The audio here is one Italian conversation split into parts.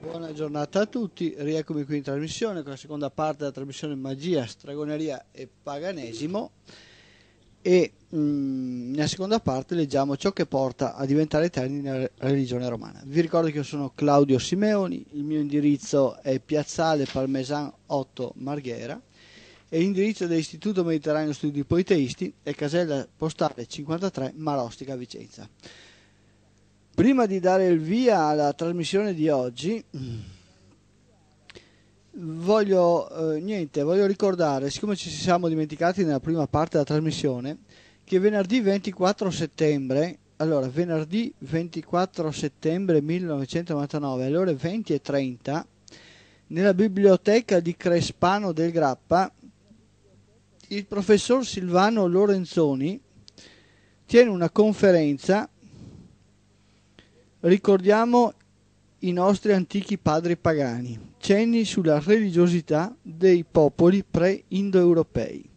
Buona giornata a tutti, rieccomi qui in trasmissione con la seconda parte della trasmissione Magia, Stragoneria e Paganesimo e mh, mm, nella seconda parte leggiamo ciò che porta a diventare eterni nella religione romana. Vi ricordo che io sono Claudio Simeoni, il mio indirizzo è Piazzale Parmesan 8 Marghera e l'indirizzo dell'Istituto Mediterraneo Studi Politeisti è casella postale 53 Marostica Vicenza. Prima di dare il via alla trasmissione di oggi, voglio, eh, niente, voglio ricordare, siccome ci siamo dimenticati nella prima parte della trasmissione, che venerdì 24 settembre, allora venerdì 24 settembre 1999 alle ore 20.30, nella biblioteca di Crespano del Grappa, il professor Silvano Lorenzoni tiene una conferenza Ricordiamo i nostri antichi padri pagani, cenni sulla religiosità dei popoli pre-indoeuropei.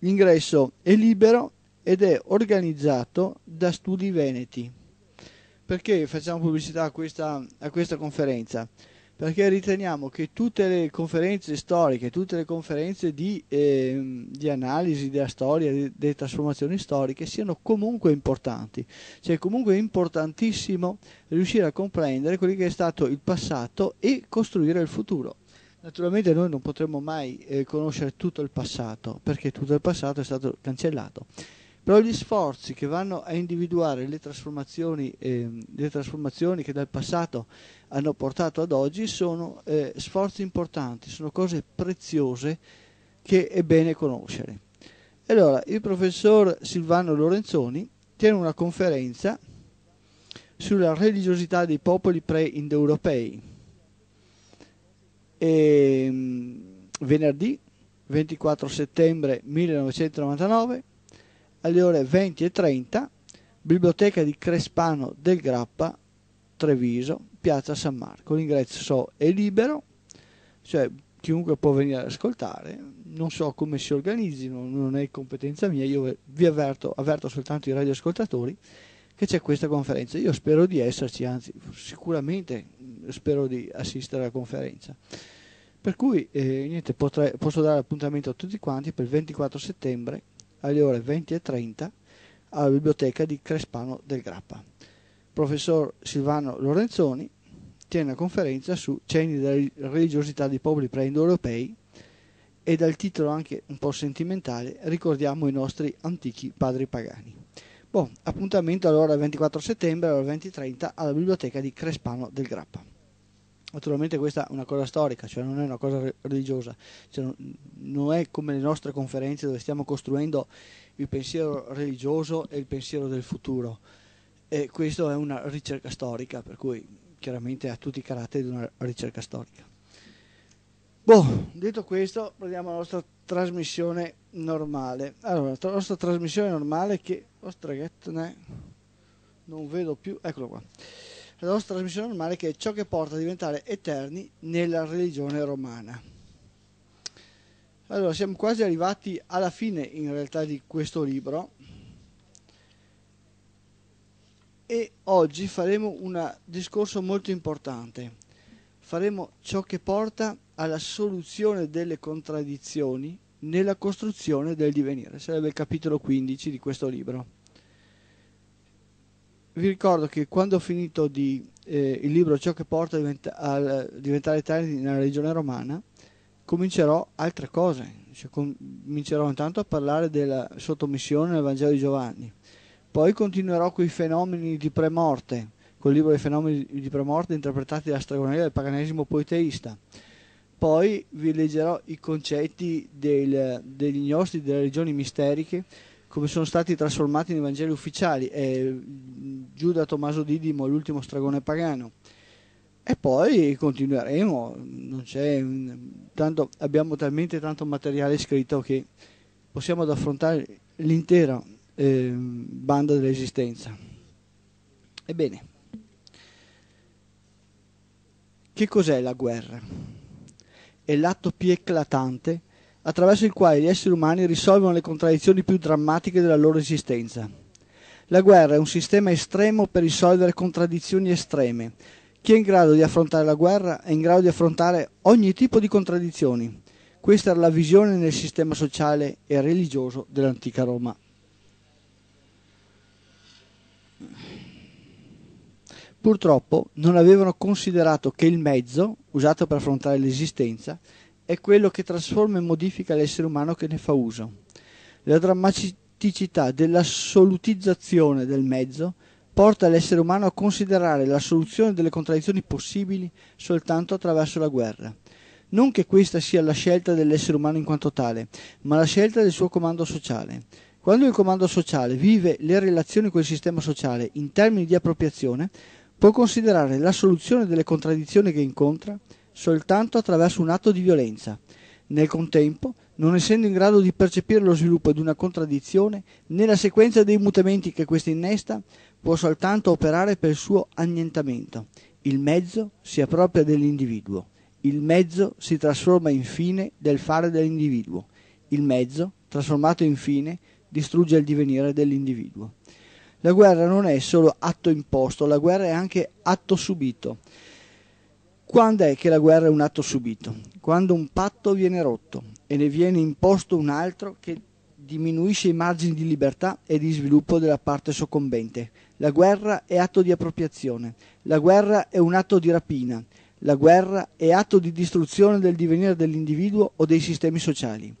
L'ingresso è libero ed è organizzato da Studi Veneti. Perché facciamo pubblicità a questa, a questa conferenza? perché riteniamo che tutte le conferenze storiche, tutte le conferenze di, eh, di analisi della storia, di, delle trasformazioni storiche siano comunque importanti, cioè è comunque importantissimo riuscire a comprendere quello che è stato il passato e costruire il futuro. Naturalmente noi non potremo mai eh, conoscere tutto il passato, perché tutto il passato è stato cancellato. Però gli sforzi che vanno a individuare le trasformazioni, eh, le trasformazioni che dal passato hanno portato ad oggi sono eh, sforzi importanti, sono cose preziose che è bene conoscere. Allora, il professor Silvano Lorenzoni tiene una conferenza sulla religiosità dei popoli pre-indoeuropei. Ehm, venerdì 24 settembre 1999 alle ore 20 e 30, biblioteca di Crespano del Grappa, Treviso, Piazza San Marco. L'ingresso è libero, cioè chiunque può venire ad ascoltare. Non so come si organizzino, non è competenza mia. Io vi avverto, avverto soltanto i radioascoltatori che c'è questa conferenza. Io spero di esserci, anzi, sicuramente spero di assistere alla conferenza. Per cui eh, niente, potrei, posso dare appuntamento a tutti quanti per il 24 settembre alle ore 20.30 alla biblioteca di Crespano del Grappa professor Silvano Lorenzoni tiene una conferenza su cenni della religiosità dei popoli pre-indoeuropei e dal titolo anche un po' sentimentale ricordiamo i nostri antichi padri pagani. Boh, appuntamento allora il 24 settembre alle 20.30 alla biblioteca di Crespano del Grappa. Naturalmente questa è una cosa storica, cioè non è una cosa religiosa, cioè non è come le nostre conferenze dove stiamo costruendo il pensiero religioso e il pensiero del futuro e questa è una ricerca storica, per cui chiaramente ha tutti i caratteri di una ricerca storica. Boh, detto questo, prendiamo la nostra trasmissione normale. Allora, la nostra trasmissione normale che... Ostreghettene... Oh, non vedo più... Eccolo qua. La nostra trasmissione normale che è ciò che porta a diventare eterni nella religione romana. Allora, siamo quasi arrivati alla fine in realtà di questo libro e oggi faremo un discorso molto importante. Faremo ciò che porta alla soluzione delle contraddizioni nella costruzione del divenire. Sarebbe il capitolo 15 di questo libro. Vi ricordo che quando ho finito di, eh, il libro Ciò che porta a, diventare italiani nella regione romana, comincerò altre cose. Cioè, comincerò intanto a parlare della sottomissione nel Vangelo di Giovanni poi continuerò con i fenomeni di premorte, col libro dei fenomeni di premorte interpretati dalla Stregoneria del paganesimo poiteista. Poi vi leggerò i concetti del, degli gnosti delle religioni misteriche, come sono stati trasformati nei Vangeli ufficiali, eh, Giuda Tommaso Didimo, l'ultimo stregone pagano. E poi continueremo, tanto, abbiamo talmente tanto materiale scritto che possiamo affrontare l'intero eh, banda dell'esistenza. Ebbene, che cos'è la guerra? È l'atto più eclatante attraverso il quale gli esseri umani risolvono le contraddizioni più drammatiche della loro esistenza. La guerra è un sistema estremo per risolvere contraddizioni estreme. Chi è in grado di affrontare la guerra è in grado di affrontare ogni tipo di contraddizioni. Questa era la visione nel sistema sociale e religioso dell'antica Roma. Purtroppo non avevano considerato che il mezzo, usato per affrontare l'esistenza, è quello che trasforma e modifica l'essere umano che ne fa uso. La drammaticità dell'assolutizzazione del mezzo porta l'essere umano a considerare la soluzione delle contraddizioni possibili soltanto attraverso la guerra. Non che questa sia la scelta dell'essere umano in quanto tale, ma la scelta del suo comando sociale. Quando il comando sociale vive le relazioni con il sistema sociale in termini di appropriazione, può considerare la soluzione delle contraddizioni che incontra soltanto attraverso un atto di violenza. Nel contempo, non essendo in grado di percepire lo sviluppo di una contraddizione nella sequenza dei mutamenti che questa innesta, può soltanto operare per il suo annientamento. Il mezzo si appropria dell'individuo. Il mezzo si trasforma in fine del fare dell'individuo. Il mezzo, trasformato in fine, distrugge il divenire dell'individuo. La guerra non è solo atto imposto, la guerra è anche atto subito. Quando è che la guerra è un atto subito? Quando un patto viene rotto e ne viene imposto un altro che diminuisce i margini di libertà e di sviluppo della parte soccombente. La guerra è atto di appropriazione, la guerra è un atto di rapina, la guerra è atto di distruzione del divenire dell'individuo o dei sistemi sociali.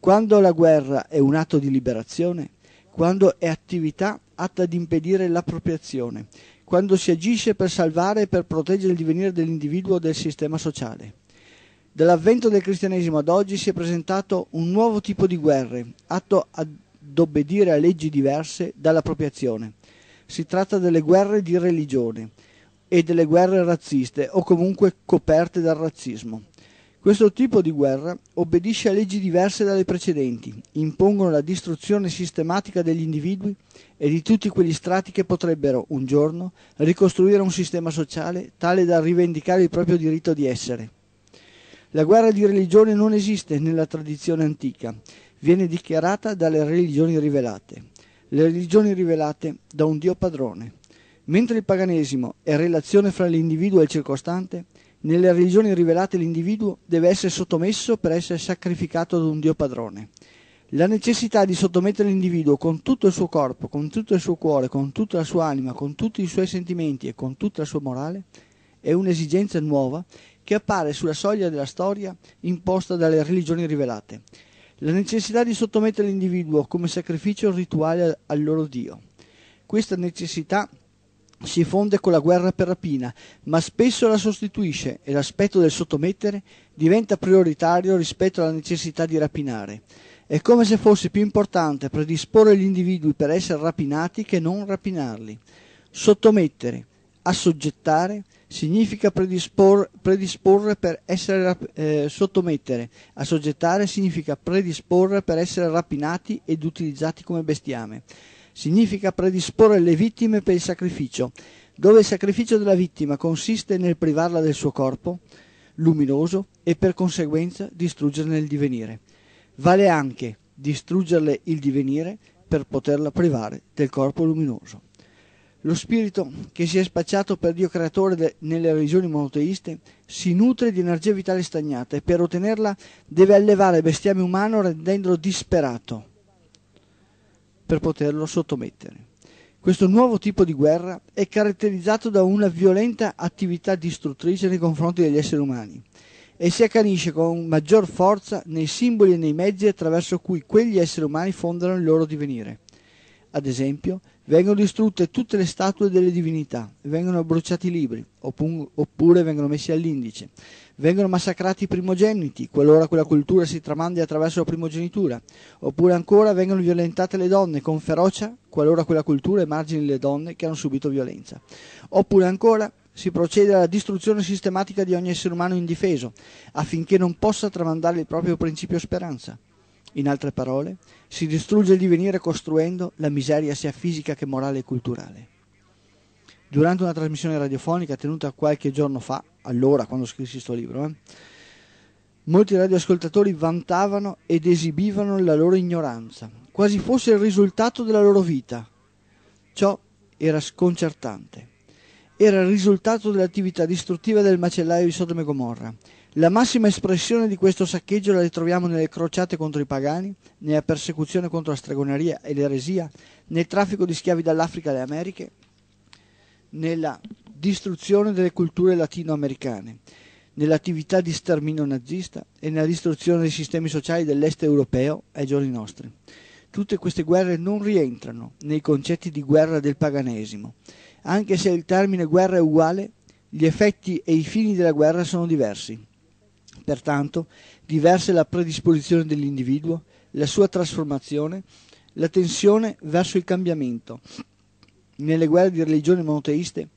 Quando la guerra è un atto di liberazione, quando è attività atta ad impedire l'appropriazione, quando si agisce per salvare e per proteggere il divenire dell'individuo o del sistema sociale. Dall'avvento del cristianesimo ad oggi si è presentato un nuovo tipo di guerre, atto ad obbedire a leggi diverse dall'appropriazione. Si tratta delle guerre di religione e delle guerre razziste o comunque coperte dal razzismo questo tipo di guerra obbedisce a leggi diverse dalle precedenti, impongono la distruzione sistematica degli individui e di tutti quegli strati che potrebbero, un giorno, ricostruire un sistema sociale tale da rivendicare il proprio diritto di essere. La guerra di religione non esiste nella tradizione antica, viene dichiarata dalle religioni rivelate. Le religioni rivelate da un Dio padrone. Mentre il paganesimo è relazione fra l'individuo e il circostante, nelle religioni rivelate l'individuo deve essere sottomesso per essere sacrificato ad un Dio padrone. La necessità di sottomettere l'individuo con tutto il suo corpo, con tutto il suo cuore, con tutta la sua anima, con tutti i suoi sentimenti e con tutta la sua morale è un'esigenza nuova che appare sulla soglia della storia imposta dalle religioni rivelate. La necessità di sottomettere l'individuo come sacrificio rituale al loro Dio. Questa necessità si fonde con la guerra per rapina, ma spesso la sostituisce e l'aspetto del sottomettere diventa prioritario rispetto alla necessità di rapinare. È come se fosse più importante predisporre gli individui per essere rapinati che non rapinarli. Sottomettere, assoggettare, significa predispor, predisporre per essere eh, sottomettere, assoggettare significa predisporre per essere rapinati ed utilizzati come bestiame significa predisporre le vittime per il sacrificio, dove il sacrificio della vittima consiste nel privarla del suo corpo luminoso e per conseguenza distruggerne il divenire. Vale anche distruggerle il divenire per poterla privare del corpo luminoso. Lo spirito che si è spacciato per Dio creatore de- nelle religioni monoteiste si nutre di energia vitale stagnata e per ottenerla deve allevare bestiame umano rendendolo disperato per poterlo sottomettere. Questo nuovo tipo di guerra è caratterizzato da una violenta attività distruttrice nei confronti degli esseri umani e si accanisce con maggior forza nei simboli e nei mezzi attraverso cui quegli esseri umani fondano il loro divenire. Ad esempio, vengono distrutte tutte le statue delle divinità, vengono bruciati i libri, oppure vengono messi all'indice, Vengono massacrati i primogeniti, qualora quella cultura si tramandi attraverso la primogenitura, oppure ancora vengono violentate le donne con ferocia, qualora quella cultura emargini le donne che hanno subito violenza. Oppure ancora si procede alla distruzione sistematica di ogni essere umano indifeso, affinché non possa tramandare il proprio principio speranza. In altre parole, si distrugge il divenire costruendo la miseria sia fisica che morale e culturale durante una trasmissione radiofonica tenuta qualche giorno fa, allora quando scrissi questo libro, eh, molti radioascoltatori vantavano ed esibivano la loro ignoranza, quasi fosse il risultato della loro vita. Ciò era sconcertante. Era il risultato dell'attività distruttiva del macellaio di Sodome e Gomorra. La massima espressione di questo saccheggio la ritroviamo nelle crociate contro i pagani, nella persecuzione contro la stregoneria e l'eresia, nel traffico di schiavi dall'Africa alle Americhe, nella distruzione delle culture latinoamericane, nell'attività di sterminio nazista e nella distruzione dei sistemi sociali dell'est europeo ai giorni nostri. Tutte queste guerre non rientrano nei concetti di guerra del paganesimo, anche se il termine guerra è uguale, gli effetti e i fini della guerra sono diversi. Pertanto, diversa è la predisposizione dell'individuo, la sua trasformazione, la tensione verso il cambiamento, nelle guerre di religione monoteiste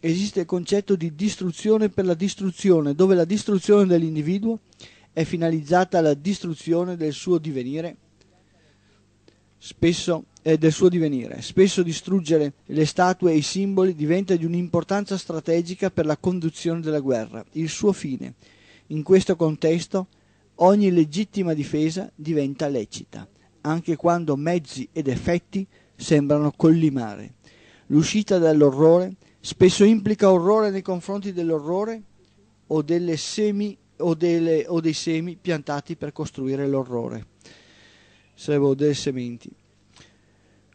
esiste il concetto di distruzione per la distruzione, dove la distruzione dell'individuo è finalizzata alla distruzione del suo divenire, spesso eh, del suo divenire. Spesso distruggere le statue e i simboli diventa di un'importanza strategica per la conduzione della guerra, il suo fine. In questo contesto ogni legittima difesa diventa lecita, anche quando mezzi ed effetti sembrano collimare. L'uscita dall'orrore spesso implica orrore nei confronti dell'orrore o, semi, o, delle, o dei semi piantati per costruire l'orrore. Sarebbero delle sementi.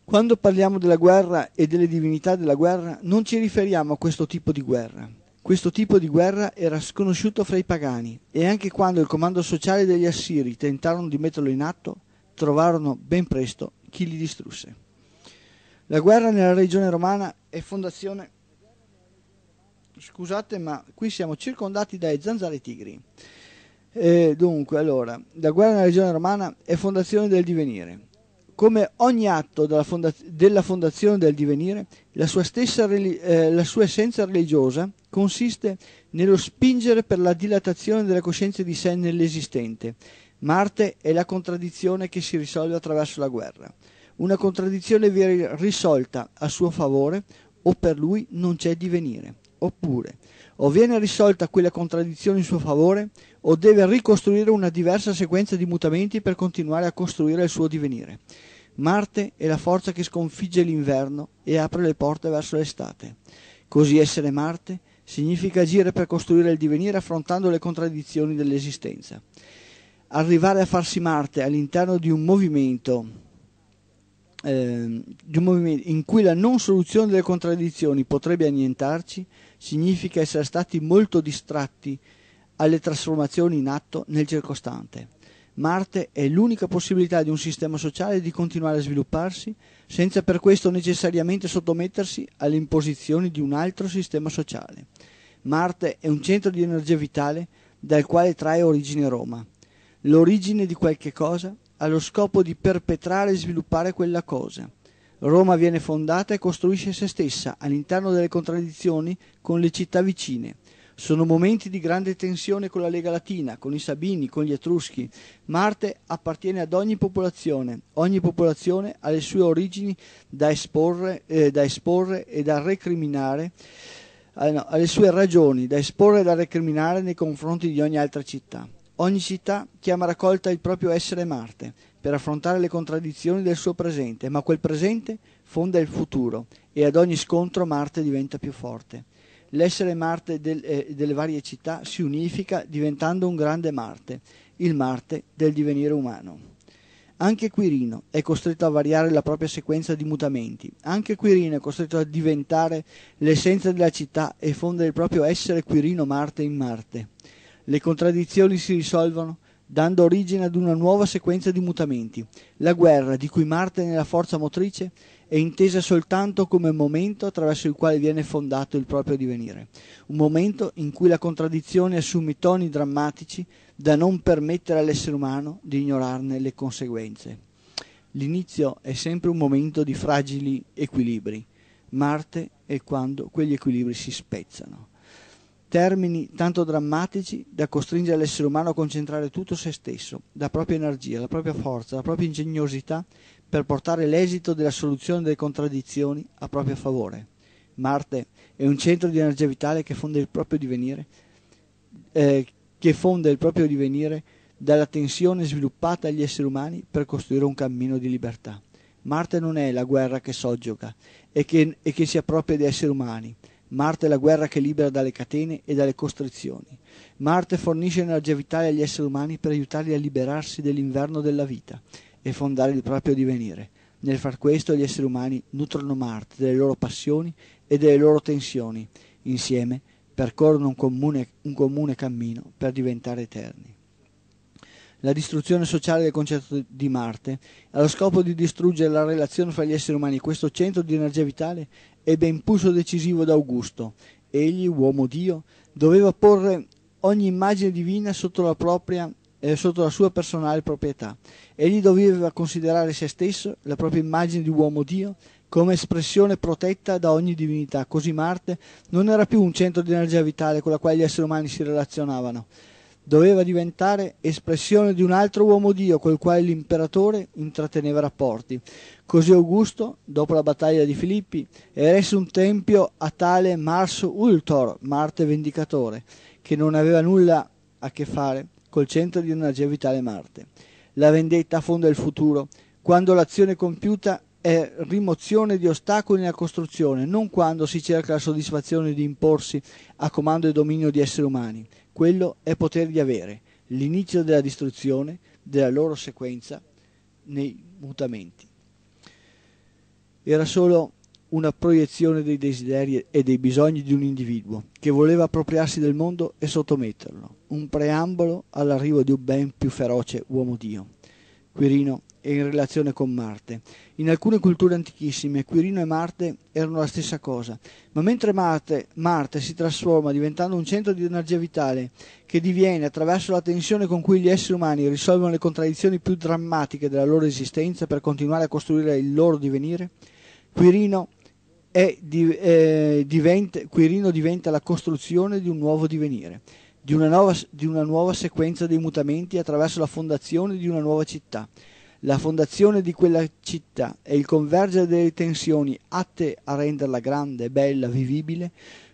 Quando parliamo della guerra e delle divinità della guerra, non ci riferiamo a questo tipo di guerra. Questo tipo di guerra era sconosciuto fra i pagani e anche quando il comando sociale degli Assiri tentarono di metterlo in atto, trovarono ben presto chi li distrusse. La guerra nella regione romana è fondazione... Scusate, ma qui siamo circondati dai zanzari tigri. Eh, dunque, allora, la guerra nella regione romana è fondazione del divenire. Come ogni atto della, fonda della fondazione del divenire, la sua, stessa eh, la sua essenza religiosa consiste nello spingere per la dilatazione della coscienza di sé nell'esistente. Marte è la contraddizione che si risolve attraverso la guerra. Una contraddizione viene risolta a suo favore o per lui non c'è divenire. Oppure, o viene risolta quella contraddizione in suo favore, o deve ricostruire una diversa sequenza di mutamenti per continuare a costruire il suo divenire. Marte è la forza che sconfigge l'inverno e apre le porte verso l'estate. Così essere Marte significa agire per costruire il divenire affrontando le contraddizioni dell'esistenza. Arrivare a farsi Marte all'interno di un movimento eh, di un movimento in cui la non soluzione delle contraddizioni potrebbe annientarci, significa essere stati molto distratti alle trasformazioni in atto nel circostante. Marte è l'unica possibilità di un sistema sociale di continuare a svilupparsi senza per questo necessariamente sottomettersi alle imposizioni di un altro sistema sociale. Marte è un centro di energia vitale dal quale trae origine Roma. L'origine di qualche cosa allo scopo di perpetrare e sviluppare quella cosa. Roma viene fondata e costruisce se stessa all'interno delle contraddizioni con le città vicine. Sono momenti di grande tensione con la Lega Latina, con i Sabini, con gli Etruschi. Marte appartiene ad ogni popolazione, ogni popolazione ha le sue origini da esporre, eh, da esporre e da recriminare, eh, no, ha le sue ragioni da esporre e da recriminare nei confronti di ogni altra città. Ogni città chiama raccolta il proprio essere Marte per affrontare le contraddizioni del suo presente, ma quel presente fonda il futuro e ad ogni scontro Marte diventa più forte. L'essere Marte del, eh, delle varie città si unifica diventando un grande Marte, il Marte del divenire umano. Anche Quirino è costretto a variare la propria sequenza di mutamenti. Anche Quirino è costretto a diventare l'essenza della città e fondere il proprio essere Quirino Marte in Marte le contraddizioni si risolvono dando origine ad una nuova sequenza di mutamenti. La guerra, di cui Marte è la forza motrice, è intesa soltanto come momento attraverso il quale viene fondato il proprio divenire, un momento in cui la contraddizione assume toni drammatici da non permettere all'essere umano di ignorarne le conseguenze. L'inizio è sempre un momento di fragili equilibri. Marte è quando quegli equilibri si spezzano termini tanto drammatici da costringere l'essere umano a concentrare tutto se stesso, la propria energia, la propria forza, la propria ingegnosità per portare l'esito della soluzione delle contraddizioni a proprio favore. Marte è un centro di energia vitale che fonde il proprio divenire, eh, che fonde il proprio divenire dalla tensione sviluppata agli esseri umani per costruire un cammino di libertà. Marte non è la guerra che soggioga e che, e che si appropria di esseri umani, Marte è la guerra che libera dalle catene e dalle costrizioni. Marte fornisce energia vitale agli esseri umani per aiutarli a liberarsi dell'inverno della vita e fondare il proprio divenire. Nel far questo gli esseri umani nutrono Marte delle loro passioni e delle loro tensioni. Insieme percorrono un comune, un comune cammino per diventare eterni. La distruzione sociale del concetto di Marte ha lo scopo di distruggere la relazione fra gli esseri umani. Questo centro di energia vitale ebbe impulso decisivo da Augusto. Egli, uomo Dio, doveva porre ogni immagine divina sotto la propria eh, sotto la sua personale proprietà. Egli doveva considerare se stesso, la propria immagine di uomo Dio, come espressione protetta da ogni divinità, così Marte non era più un centro di energia vitale con la quale gli esseri umani si relazionavano. Doveva diventare espressione di un altro uomo Dio col quale l'imperatore intratteneva rapporti. Così Augusto, dopo la battaglia di Filippi, eresse un tempio a tale Mars Ultor, Marte Vendicatore, che non aveva nulla a che fare col centro di una vitale Marte. La vendetta affonda il futuro, quando l'azione compiuta è rimozione di ostacoli nella costruzione, non quando si cerca la soddisfazione di imporsi a comando e dominio di esseri umani. Quello è poter di avere, l'inizio della distruzione della loro sequenza nei mutamenti era solo una proiezione dei desideri e dei bisogni di un individuo che voleva appropriarsi del mondo e sottometterlo, un preambolo all'arrivo di un ben più feroce uomo Dio. Quirino è in relazione con Marte. In alcune culture antichissime Quirino e Marte erano la stessa cosa, ma mentre Marte, Marte si trasforma diventando un centro di energia vitale che diviene, attraverso la tensione con cui gli esseri umani risolvono le contraddizioni più drammatiche della loro esistenza per continuare a costruire il loro divenire, Quirino, di, eh, diventa, Quirino diventa la costruzione di un nuovo divenire, di una, nuova, di una nuova sequenza dei mutamenti attraverso la fondazione di una nuova città. La fondazione di quella città e il convergere delle tensioni atte a renderla grande, bella, vivibile,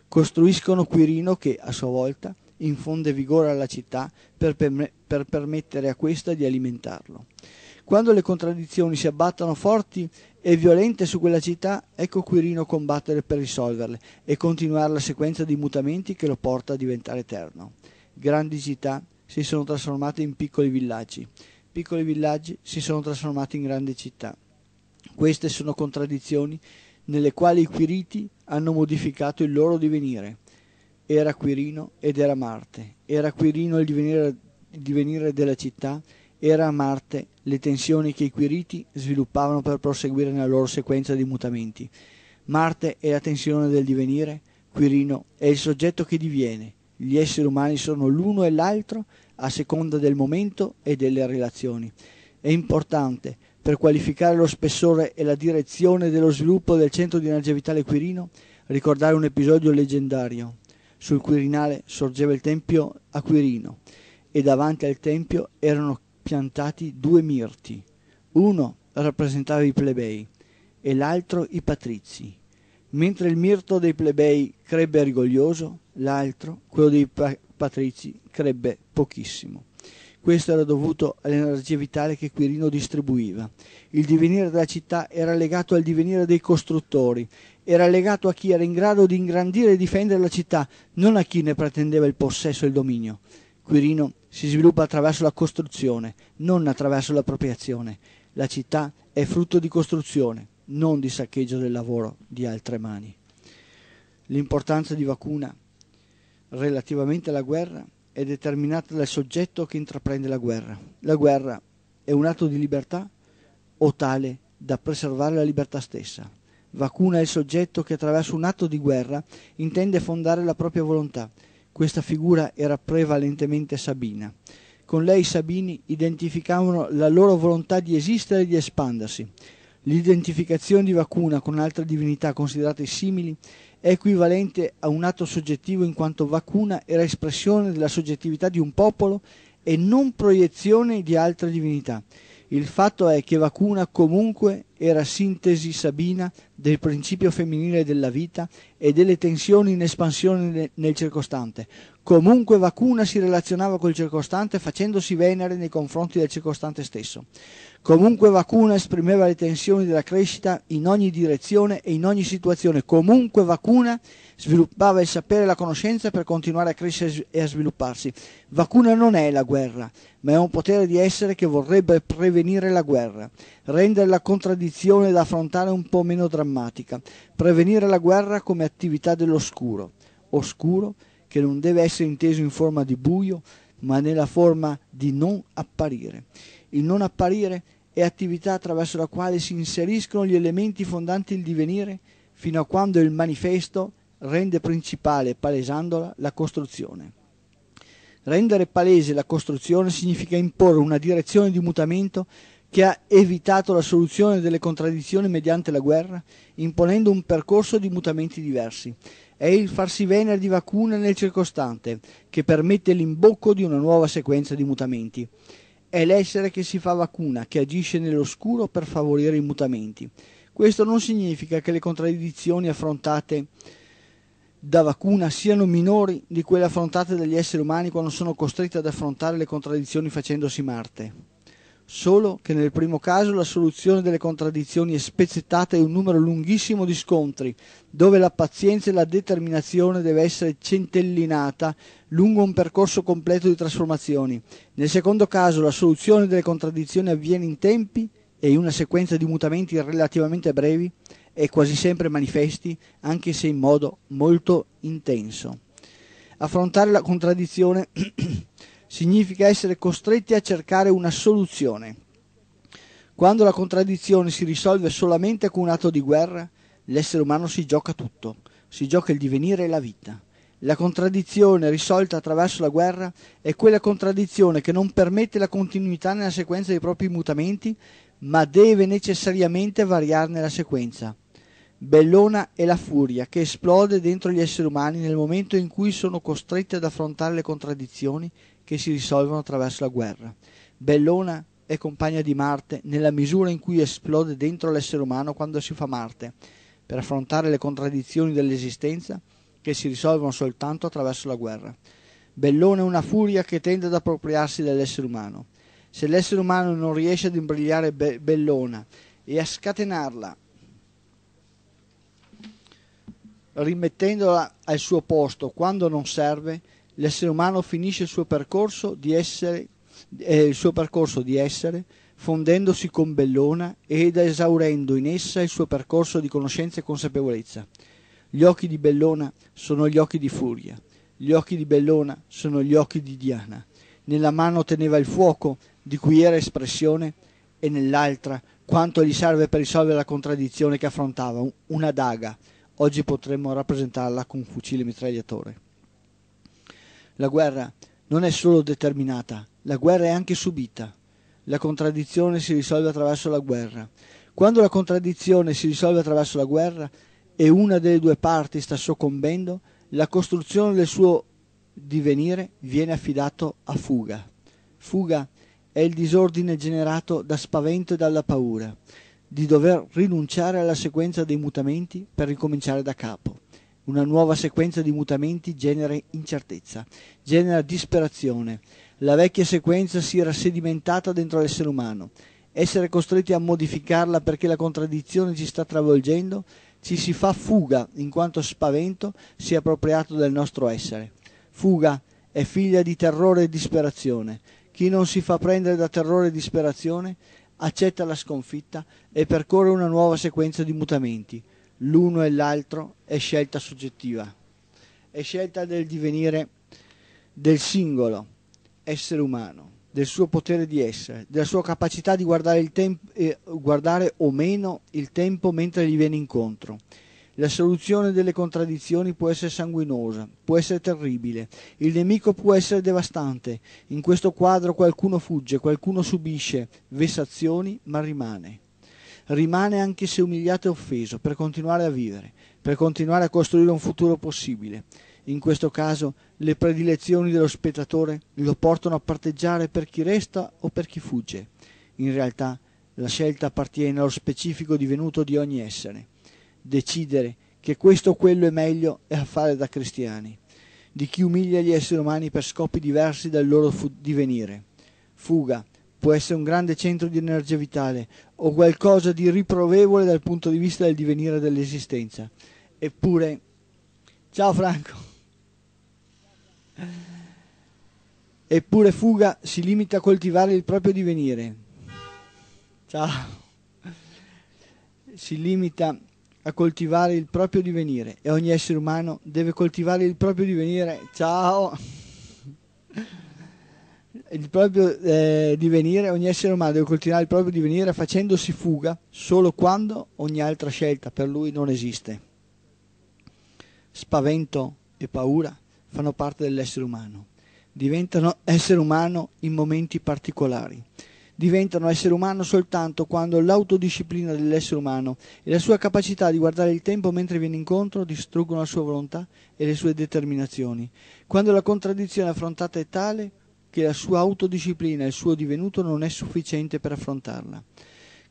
costruiscono Quirino che, a sua volta, infonde vigore alla città per, per permettere a questa di alimentarlo. Quando le contraddizioni si abbattono forti e violente su quella città, ecco Quirino combattere per risolverle e continuare la sequenza di mutamenti che lo porta a diventare eterno. Grandi città si sono trasformate in piccoli villaggi, piccoli villaggi si sono trasformati in grandi città. Queste sono contraddizioni nelle quali i Quiriti hanno modificato il loro divenire. Era Quirino ed era Marte, era Quirino il divenire, il divenire della città era a Marte le tensioni che i Quiriti sviluppavano per proseguire nella loro sequenza di mutamenti. Marte è la tensione del divenire, Quirino è il soggetto che diviene. Gli esseri umani sono l'uno e l'altro a seconda del momento e delle relazioni. È importante, per qualificare lo spessore e la direzione dello sviluppo del centro di energia vitale Quirino, ricordare un episodio leggendario. Sul Quirinale sorgeva il tempio a Quirino e davanti al tempio erano piantati due mirti uno rappresentava i plebei e l'altro i patrizi mentre il mirto dei plebei crebbe rigoglioso l'altro quello dei patrizi crebbe pochissimo questo era dovuto all'energia vitale che quirino distribuiva il divenire della città era legato al divenire dei costruttori era legato a chi era in grado di ingrandire e difendere la città non a chi ne pretendeva il possesso e il dominio Quirino si sviluppa attraverso la costruzione, non attraverso l'appropriazione. La città è frutto di costruzione, non di saccheggio del lavoro di altre mani. L'importanza di Vacuna relativamente alla guerra è determinata dal soggetto che intraprende la guerra. La guerra è un atto di libertà o tale da preservare la libertà stessa. Vacuna è il soggetto che attraverso un atto di guerra intende fondare la propria volontà, questa figura era prevalentemente sabina. Con lei i sabini identificavano la loro volontà di esistere e di espandersi. L'identificazione di Vacuna con altre divinità considerate simili è equivalente a un atto soggettivo in quanto Vacuna era espressione della soggettività di un popolo e non proiezione di altre divinità. Il fatto è che Vacuna comunque era sintesi sabina del principio femminile della vita e delle tensioni in espansione nel circostante. Comunque Vacuna si relazionava col circostante facendosi venere nei confronti del circostante stesso. Comunque Vacuna esprimeva le tensioni della crescita in ogni direzione e in ogni situazione. Comunque Vacuna sviluppava il sapere e la conoscenza per continuare a crescere e a svilupparsi. Vacuna non è la guerra, ma è un potere di essere che vorrebbe prevenire la guerra, rendere la contraddizione da affrontare un po' meno drammatica, prevenire la guerra come attività dell'oscuro. Oscuro che non deve essere inteso in forma di buio, ma nella forma di non apparire il non apparire è attività attraverso la quale si inseriscono gli elementi fondanti il divenire fino a quando il manifesto rende principale, palesandola, la costruzione. Rendere palese la costruzione significa imporre una direzione di mutamento che ha evitato la soluzione delle contraddizioni mediante la guerra, imponendo un percorso di mutamenti diversi. È il farsi venere di vacune nel circostante, che permette l'imbocco di una nuova sequenza di mutamenti è l'essere che si fa vacuna, che agisce nell'oscuro per favorire i mutamenti. Questo non significa che le contraddizioni affrontate da vacuna siano minori di quelle affrontate dagli esseri umani quando sono costretti ad affrontare le contraddizioni facendosi Marte solo che nel primo caso la soluzione delle contraddizioni è spezzettata in un numero lunghissimo di scontri, dove la pazienza e la determinazione deve essere centellinata lungo un percorso completo di trasformazioni. Nel secondo caso la soluzione delle contraddizioni avviene in tempi e in una sequenza di mutamenti relativamente brevi e quasi sempre manifesti, anche se in modo molto intenso. Affrontare la contraddizione significa essere costretti a cercare una soluzione. Quando la contraddizione si risolve solamente con un atto di guerra, l'essere umano si gioca tutto, si gioca il divenire e la vita. La contraddizione risolta attraverso la guerra è quella contraddizione che non permette la continuità nella sequenza dei propri mutamenti, ma deve necessariamente variarne la sequenza. Bellona è la furia che esplode dentro gli esseri umani nel momento in cui sono costretti ad affrontare le contraddizioni che si risolvono attraverso la guerra. Bellona è compagna di Marte nella misura in cui esplode dentro l'essere umano quando si fa Marte, per affrontare le contraddizioni dell'esistenza che si risolvono soltanto attraverso la guerra. Bellona è una furia che tende ad appropriarsi dell'essere umano. Se l'essere umano non riesce ad imbrigliare Be- Bellona e a scatenarla, rimettendola al suo posto quando non serve, l'essere umano finisce il suo percorso di essere, eh, percorso di essere fondendosi con Bellona ed esaurendo in essa il suo percorso di conoscenza e consapevolezza. Gli occhi di Bellona sono gli occhi di furia, gli occhi di Bellona sono gli occhi di Diana. Nella mano teneva il fuoco di cui era espressione e nell'altra quanto gli serve per risolvere la contraddizione che affrontava, una daga. Oggi potremmo rappresentarla con un fucile mitragliatore. La guerra non è solo determinata, la guerra è anche subita. La contraddizione si risolve attraverso la guerra. Quando la contraddizione si risolve attraverso la guerra e una delle due parti sta soccombendo, la costruzione del suo divenire viene affidato a fuga. Fuga è il disordine generato da spavento e dalla paura di dover rinunciare alla sequenza dei mutamenti per ricominciare da capo. Una nuova sequenza di mutamenti genera incertezza, genera disperazione. La vecchia sequenza si era sedimentata dentro l'essere umano. Essere costretti a modificarla perché la contraddizione ci sta travolgendo, ci si fa fuga in quanto spavento si è appropriato del nostro essere. Fuga è figlia di terrore e disperazione. Chi non si fa prendere da terrore e disperazione accetta la sconfitta e percorre una nuova sequenza di mutamenti l'uno e l'altro è scelta soggettiva, è scelta del divenire del singolo essere umano, del suo potere di essere, della sua capacità di guardare, tempo, eh, guardare o meno il tempo mentre gli viene incontro. La soluzione delle contraddizioni può essere sanguinosa, può essere terribile, il nemico può essere devastante. In questo quadro qualcuno fugge, qualcuno subisce vessazioni, ma rimane rimane anche se umiliato e offeso per continuare a vivere, per continuare a costruire un futuro possibile. In questo caso le predilezioni dello spettatore lo portano a parteggiare per chi resta o per chi fugge. In realtà la scelta appartiene allo specifico divenuto di ogni essere. Decidere che questo o quello è meglio è affare da cristiani, di chi umilia gli esseri umani per scopi diversi dal loro divenire. Fuga, può essere un grande centro di energia vitale o qualcosa di riprovevole dal punto di vista del divenire dell'esistenza. Eppure, ciao Franco, eppure Fuga si limita a coltivare il proprio divenire. Ciao. Si limita a coltivare il proprio divenire e ogni essere umano deve coltivare il proprio divenire. Ciao il proprio eh, divenire, ogni essere umano deve coltivare il proprio divenire facendosi fuga solo quando ogni altra scelta per lui non esiste. Spavento e paura fanno parte dell'essere umano, diventano essere umano in momenti particolari, diventano essere umano soltanto quando l'autodisciplina dell'essere umano e la sua capacità di guardare il tempo mentre viene incontro distruggono la sua volontà e le sue determinazioni, quando la contraddizione affrontata è tale che la sua autodisciplina e il suo divenuto non è sufficiente per affrontarla.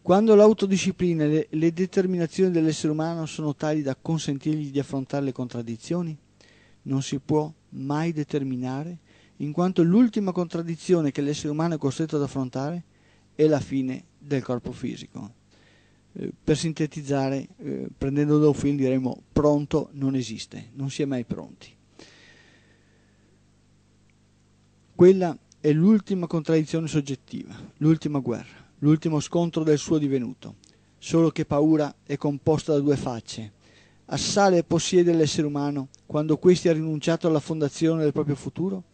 Quando l'autodisciplina e le determinazioni dell'essere umano sono tali da consentirgli di affrontare le contraddizioni, non si può mai determinare, in quanto l'ultima contraddizione che l'essere umano è costretto ad affrontare è la fine del corpo fisico. Eh, per sintetizzare, eh, prendendo da un film diremmo pronto non esiste, non si è mai pronti. Quella è l'ultima contraddizione soggettiva, l'ultima guerra, l'ultimo scontro del suo divenuto. Solo che paura è composta da due facce. Assale e possiede l'essere umano quando questi ha rinunciato alla fondazione del proprio futuro?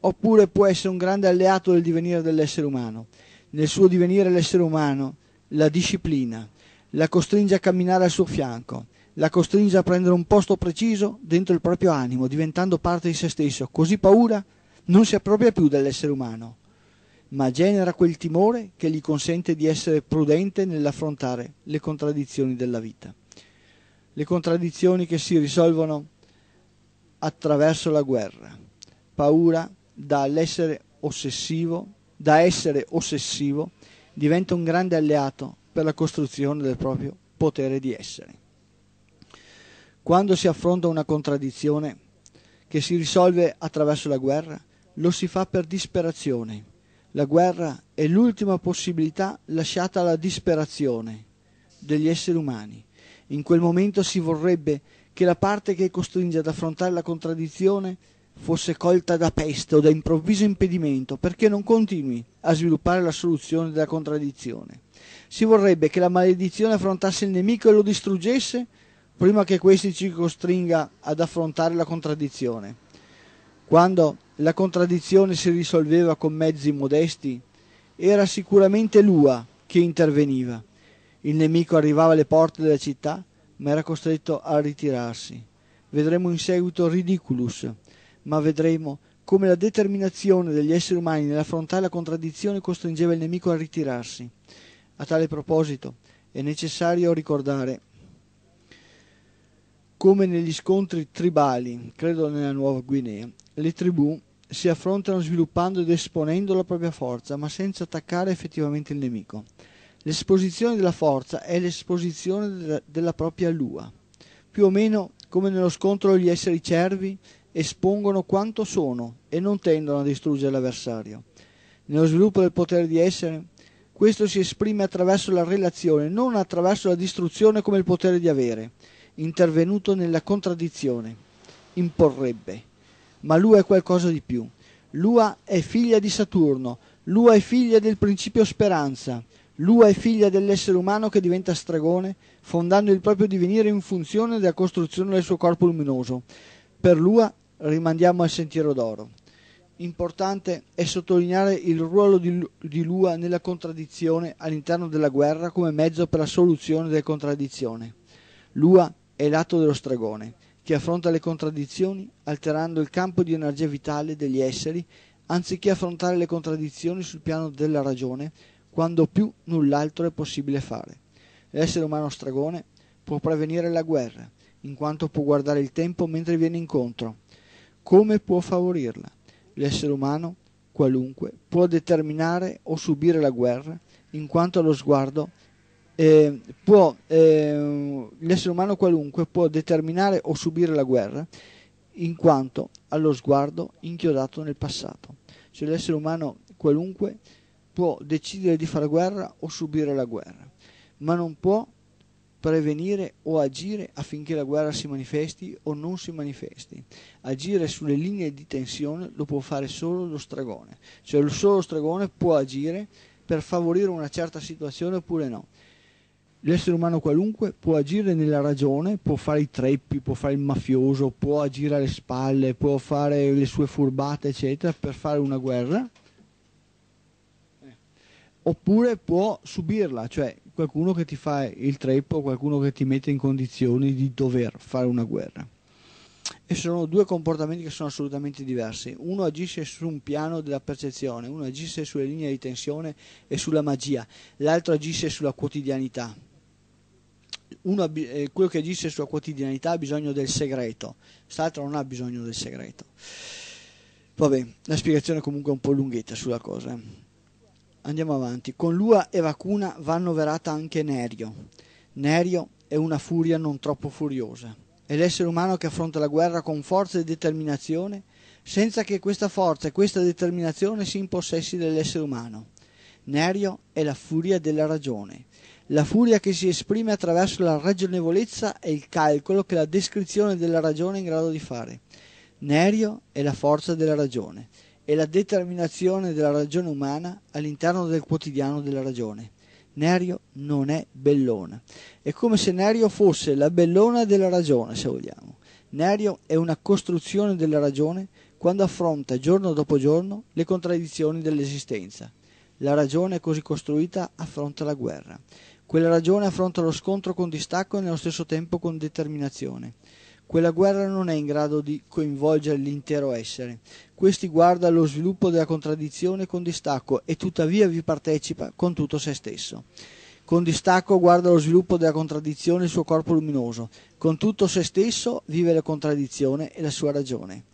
Oppure può essere un grande alleato del divenire dell'essere umano? Nel suo divenire l'essere umano la disciplina, la costringe a camminare al suo fianco, la costringe a prendere un posto preciso dentro il proprio animo, diventando parte di se stesso, così paura non si appropria più dell'essere umano, ma genera quel timore che gli consente di essere prudente nell'affrontare le contraddizioni della vita. Le contraddizioni che si risolvono attraverso la guerra, paura dall'essere ossessivo, da essere ossessivo, diventa un grande alleato per la costruzione del proprio potere di essere. Quando si affronta una contraddizione che si risolve attraverso la guerra, lo si fa per disperazione. La guerra è l'ultima possibilità lasciata alla disperazione degli esseri umani. In quel momento si vorrebbe che la parte che costringe ad affrontare la contraddizione fosse colta da peste o da improvviso impedimento perché non continui a sviluppare la soluzione della contraddizione. Si vorrebbe che la maledizione affrontasse il nemico e lo distruggesse prima che questi ci costringa ad affrontare la contraddizione. Quando la contraddizione si risolveva con mezzi modesti, era sicuramente Lua che interveniva. Il nemico arrivava alle porte della città, ma era costretto a ritirarsi. Vedremo in seguito Ridiculus, ma vedremo come la determinazione degli esseri umani nell'affrontare la contraddizione costringeva il nemico a ritirarsi. A tale proposito è necessario ricordare come negli scontri tribali, credo nella Nuova Guinea, le tribù si affrontano sviluppando ed esponendo la propria forza, ma senza attaccare effettivamente il nemico. L'esposizione della forza è l'esposizione della propria lua. Più o meno come nello scontro gli esseri cervi espongono quanto sono e non tendono a distruggere l'avversario. Nello sviluppo del potere di essere, questo si esprime attraverso la relazione, non attraverso la distruzione come il potere di avere, intervenuto nella contraddizione, imporrebbe ma Lua è qualcosa di più. Lua è figlia di Saturno, Lua è figlia del principio speranza, Lua è figlia dell'essere umano che diventa stregone, fondando il proprio divenire in funzione della costruzione del suo corpo luminoso. Per Lua rimandiamo al sentiero d'oro. Importante è sottolineare il ruolo di Lua nella contraddizione all'interno della guerra come mezzo per la soluzione della contraddizione. Lua è l'atto dello stregone che affronta le contraddizioni alterando il campo di energia vitale degli esseri anziché affrontare le contraddizioni sul piano della ragione quando più null'altro è possibile fare. L'essere umano stragone può prevenire la guerra, in quanto può guardare il tempo mentre viene incontro. Come può favorirla? L'essere umano, qualunque, può determinare o subire la guerra, in quanto lo sguardo eh, può, eh, l'essere umano qualunque può determinare o subire la guerra in quanto ha lo sguardo inchiodato nel passato. Cioè l'essere umano qualunque può decidere di fare guerra o subire la guerra, ma non può prevenire o agire affinché la guerra si manifesti o non si manifesti. Agire sulle linee di tensione lo può fare solo lo stragone, cioè solo lo stragone può agire per favorire una certa situazione oppure no. L'essere umano qualunque può agire nella ragione, può fare i treppi, può fare il mafioso, può agire alle spalle, può fare le sue furbate, eccetera, per fare una guerra, eh. oppure può subirla, cioè qualcuno che ti fa il treppo, qualcuno che ti mette in condizioni di dover fare una guerra. E sono due comportamenti che sono assolutamente diversi. Uno agisce su un piano della percezione, uno agisce sulle linee di tensione e sulla magia, l'altro agisce sulla quotidianità uno, eh, quello che agisce sulla quotidianità ha bisogno del segreto, quest'altro non ha bisogno del segreto. Vabbè, la spiegazione è comunque un po' lunghetta sulla cosa. Eh. Andiamo avanti. Con Lua e Vacuna va annoverata anche Nerio. Nerio è una furia non troppo furiosa. È l'essere umano che affronta la guerra con forza e determinazione, senza che questa forza e questa determinazione si impossessi dell'essere umano. Nerio è la furia della ragione la furia che si esprime attraverso la ragionevolezza e il calcolo che la descrizione della ragione è in grado di fare. Nerio è la forza della ragione, è la determinazione della ragione umana all'interno del quotidiano della ragione. Nerio non è bellona. È come se Nerio fosse la bellona della ragione, se vogliamo. Nerio è una costruzione della ragione quando affronta giorno dopo giorno le contraddizioni dell'esistenza. La ragione così costruita affronta la guerra. Quella ragione affronta lo scontro con distacco e nello stesso tempo con determinazione. Quella guerra non è in grado di coinvolgere l'intero essere. Questi guarda lo sviluppo della contraddizione con distacco e tuttavia vi partecipa con tutto se stesso. Con distacco guarda lo sviluppo della contraddizione il suo corpo luminoso. Con tutto se stesso vive la contraddizione e la sua ragione.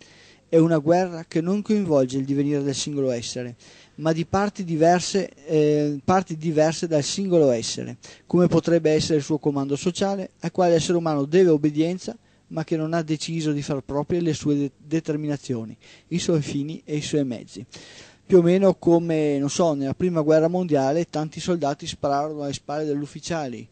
È una guerra che non coinvolge il divenire del singolo essere, ma di parti diverse, eh, parti diverse dal singolo essere, come potrebbe essere il suo comando sociale, al quale l'essere umano deve obbedienza, ma che non ha deciso di far proprie le sue de- determinazioni, i suoi fini e i suoi mezzi. Più o meno come, non so, nella prima guerra mondiale tanti soldati spararono alle spalle degli ufficiali,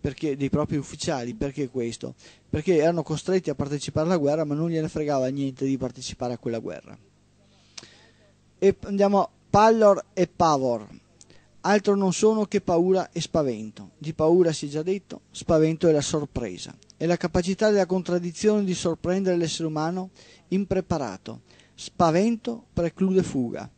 perché, dei propri ufficiali, perché questo? Perché erano costretti a partecipare alla guerra ma non gliene fregava niente di partecipare a quella guerra. E andiamo Pallor e pavor, altro non sono che paura e spavento. Di paura si è già detto, spavento è la sorpresa, è la capacità della contraddizione di sorprendere l'essere umano impreparato. Spavento preclude fuga,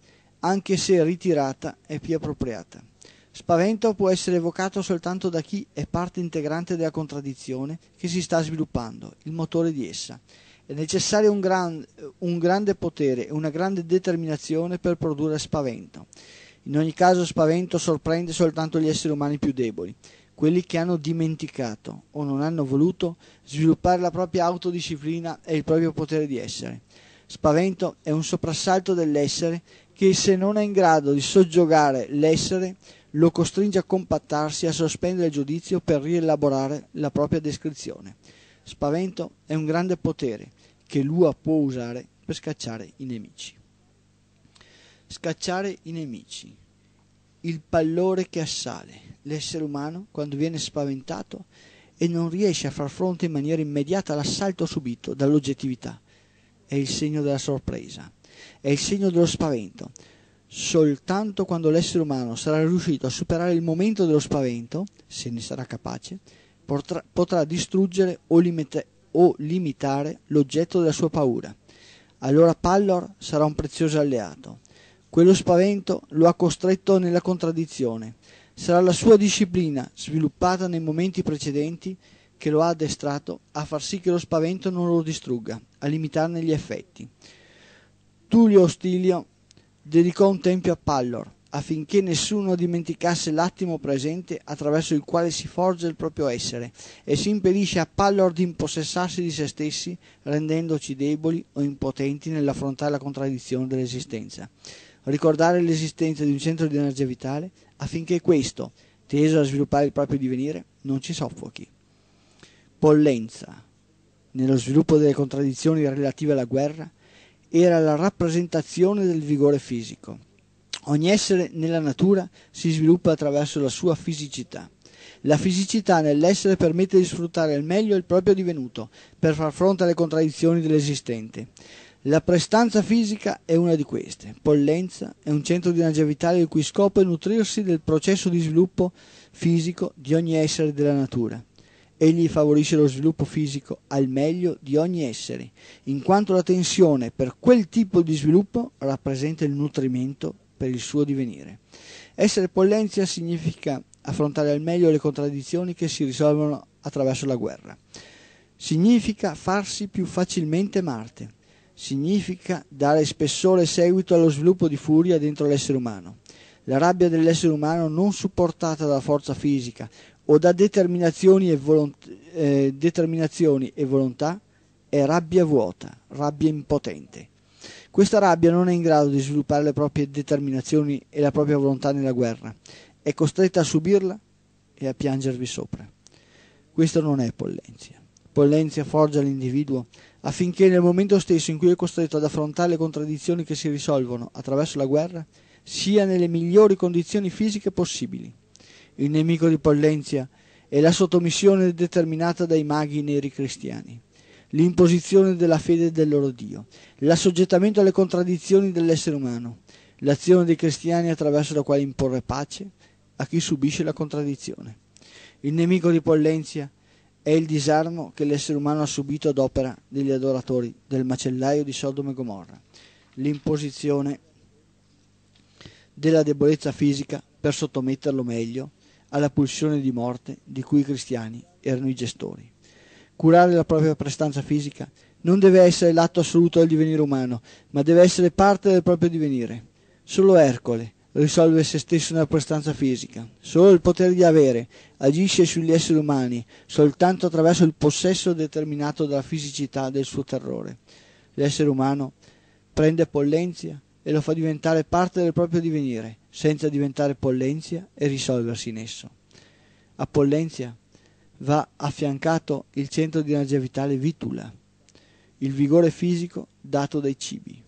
anche se ritirata è più appropriata. Spavento può essere evocato soltanto da chi è parte integrante della contraddizione che si sta sviluppando, il motore di essa. È necessario un, gran, un grande potere e una grande determinazione per produrre spavento. In ogni caso spavento sorprende soltanto gli esseri umani più deboli, quelli che hanno dimenticato o non hanno voluto sviluppare la propria autodisciplina e il proprio potere di essere. Spavento è un soprassalto dell'essere che se non è in grado di soggiogare l'essere lo costringe a compattarsi e a sospendere il giudizio per rielaborare la propria descrizione. Spavento è un grande potere che Lua può usare per scacciare i nemici. Scacciare i nemici, il pallore che assale l'essere umano quando viene spaventato e non riesce a far fronte in maniera immediata all'assalto subito dall'oggettività. È il segno della sorpresa, è il segno dello spavento. Soltanto quando l'essere umano sarà riuscito a superare il momento dello spavento, se ne sarà capace, potrà, potrà distruggere o, limitare o limitare l'oggetto della sua paura. Allora Pallor sarà un prezioso alleato. Quello spavento lo ha costretto nella contraddizione. Sarà la sua disciplina, sviluppata nei momenti precedenti, che lo ha addestrato a far sì che lo spavento non lo distrugga, a limitarne gli effetti. Tullio Ostilio dedicò un tempio a Pallor, affinché nessuno dimenticasse l'attimo presente attraverso il quale si forge il proprio essere e si impedisce a Pallor di impossessarsi di se stessi rendendoci deboli o impotenti nell'affrontare la contraddizione dell'esistenza. Ricordare l'esistenza di un centro di energia vitale affinché questo, teso a sviluppare il proprio divenire, non ci soffochi. Pollenza, nello sviluppo delle contraddizioni relative alla guerra, era la rappresentazione del vigore fisico Ogni essere nella natura si sviluppa attraverso la sua fisicità. La fisicità nell'essere permette di sfruttare al meglio il proprio divenuto per far fronte alle contraddizioni dell'esistente. La prestanza fisica è una di queste. Pollenza è un centro di energia vitale il cui scopo è nutrirsi del processo di sviluppo fisico di ogni essere della natura. Egli favorisce lo sviluppo fisico al meglio di ogni essere, in quanto la tensione per quel tipo di sviluppo rappresenta il nutrimento per il suo divenire. Essere Pollenzia significa affrontare al meglio le contraddizioni che si risolvono attraverso la guerra. Significa farsi più facilmente Marte. Significa dare spessore e seguito allo sviluppo di furia dentro l'essere umano. La rabbia dell'essere umano non supportata dalla forza fisica o da determinazioni e, volont- eh, determinazioni e volontà è rabbia vuota, rabbia impotente. Questa rabbia non è in grado di sviluppare le proprie determinazioni e la propria volontà nella guerra, è costretta a subirla e a piangervi sopra. Questo non è Pollenzia. Pollenzia forgia l'individuo affinché nel momento stesso in cui è costretto ad affrontare le contraddizioni che si risolvono attraverso la guerra, sia nelle migliori condizioni fisiche possibili. Il nemico di Pollenzia è la sottomissione determinata dai maghi neri cristiani l'imposizione della fede del loro Dio, l'assoggettamento alle contraddizioni dell'essere umano, l'azione dei cristiani attraverso la quale imporre pace a chi subisce la contraddizione. Il nemico di Pollenzia è il disarmo che l'essere umano ha subito ad opera degli adoratori del macellaio di Sodoma e Gomorra, l'imposizione della debolezza fisica per sottometterlo meglio alla pulsione di morte di cui i cristiani erano i gestori curare la propria prestanza fisica, non deve essere l'atto assoluto del divenire umano, ma deve essere parte del proprio divenire. Solo Ercole risolve se stesso nella prestanza fisica, solo il potere di avere, agisce sugli esseri umani soltanto attraverso il possesso determinato dalla fisicità del suo terrore. L'essere umano prende pollenzia e lo fa diventare parte del proprio divenire, senza diventare pollenzia e risolversi in esso. A pollenzia va affiancato il centro di energia vitale Vitula, il vigore fisico dato dai cibi.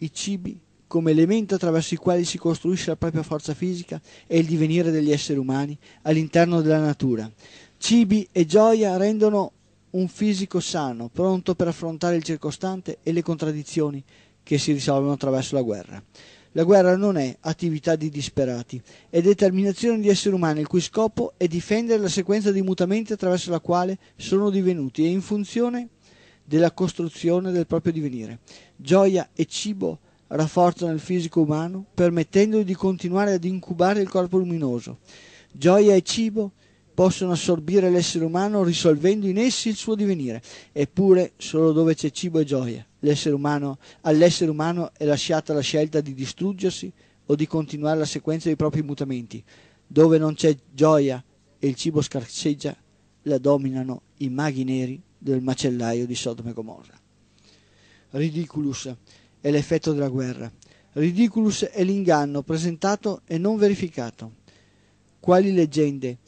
I cibi come elemento attraverso i quali si costruisce la propria forza fisica e il divenire degli esseri umani all'interno della natura. Cibi e gioia rendono un fisico sano, pronto per affrontare il circostante e le contraddizioni che si risolvono attraverso la guerra. La guerra non è attività di disperati, è determinazione di esseri umani il cui scopo è difendere la sequenza di mutamenti attraverso la quale sono divenuti e in funzione della costruzione del proprio divenire. Gioia e cibo rafforzano il fisico umano permettendogli di continuare ad incubare il corpo luminoso. Gioia e cibo possono assorbire l'essere umano risolvendo in essi il suo divenire, eppure solo dove c'è cibo e gioia umano, all'essere umano è lasciata la scelta di distruggersi o di continuare la sequenza dei propri mutamenti. Dove non c'è gioia e il cibo scarseggia, la dominano i maghi neri del macellaio di Sodome e Gomorra. Ridiculus è l'effetto della guerra. Ridiculus è l'inganno presentato e non verificato. Quali leggende,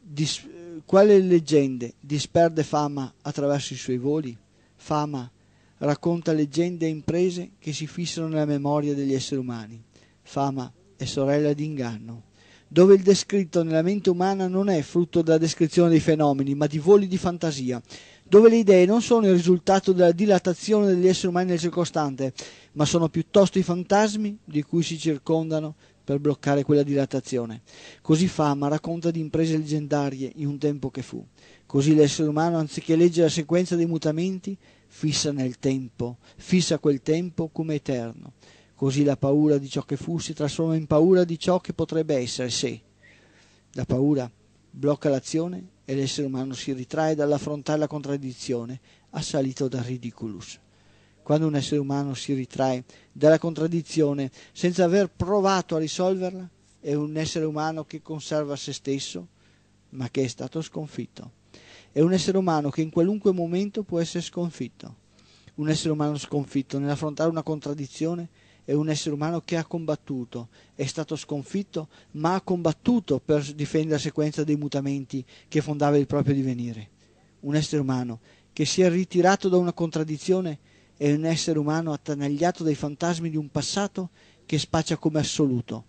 dis, quale leggende disperde fama attraverso i suoi voli? Fama racconta leggende e imprese che si fissano nella memoria degli esseri umani. Fama è sorella di inganno. Dove il descritto nella mente umana non è frutto della descrizione dei fenomeni, ma di voli di fantasia, dove le idee non sono il risultato della dilatazione degli esseri umani nel circostante, ma sono piuttosto i fantasmi di cui si circondano per bloccare quella dilatazione. Così Fama racconta di imprese leggendarie in un tempo che fu. Così l'essere umano, anziché leggere la sequenza dei mutamenti, fissa nel tempo, fissa quel tempo come eterno. Così la paura di ciò che fu si trasforma in paura di ciò che potrebbe essere se. La paura blocca l'azione e l'essere umano si ritrae dall'affrontare la contraddizione, assalito dal ridiculus. Quando un essere umano si ritrae dalla contraddizione senza aver provato a risolverla, è un essere umano che conserva se stesso, ma che è stato sconfitto è un essere umano che in qualunque momento può essere sconfitto. Un essere umano sconfitto nell'affrontare una contraddizione è un essere umano che ha combattuto, è stato sconfitto, ma ha combattuto per difendere la sequenza dei mutamenti che fondava il proprio divenire. Un essere umano che si è ritirato da una contraddizione è un essere umano attanagliato dai fantasmi di un passato che spaccia come assoluto.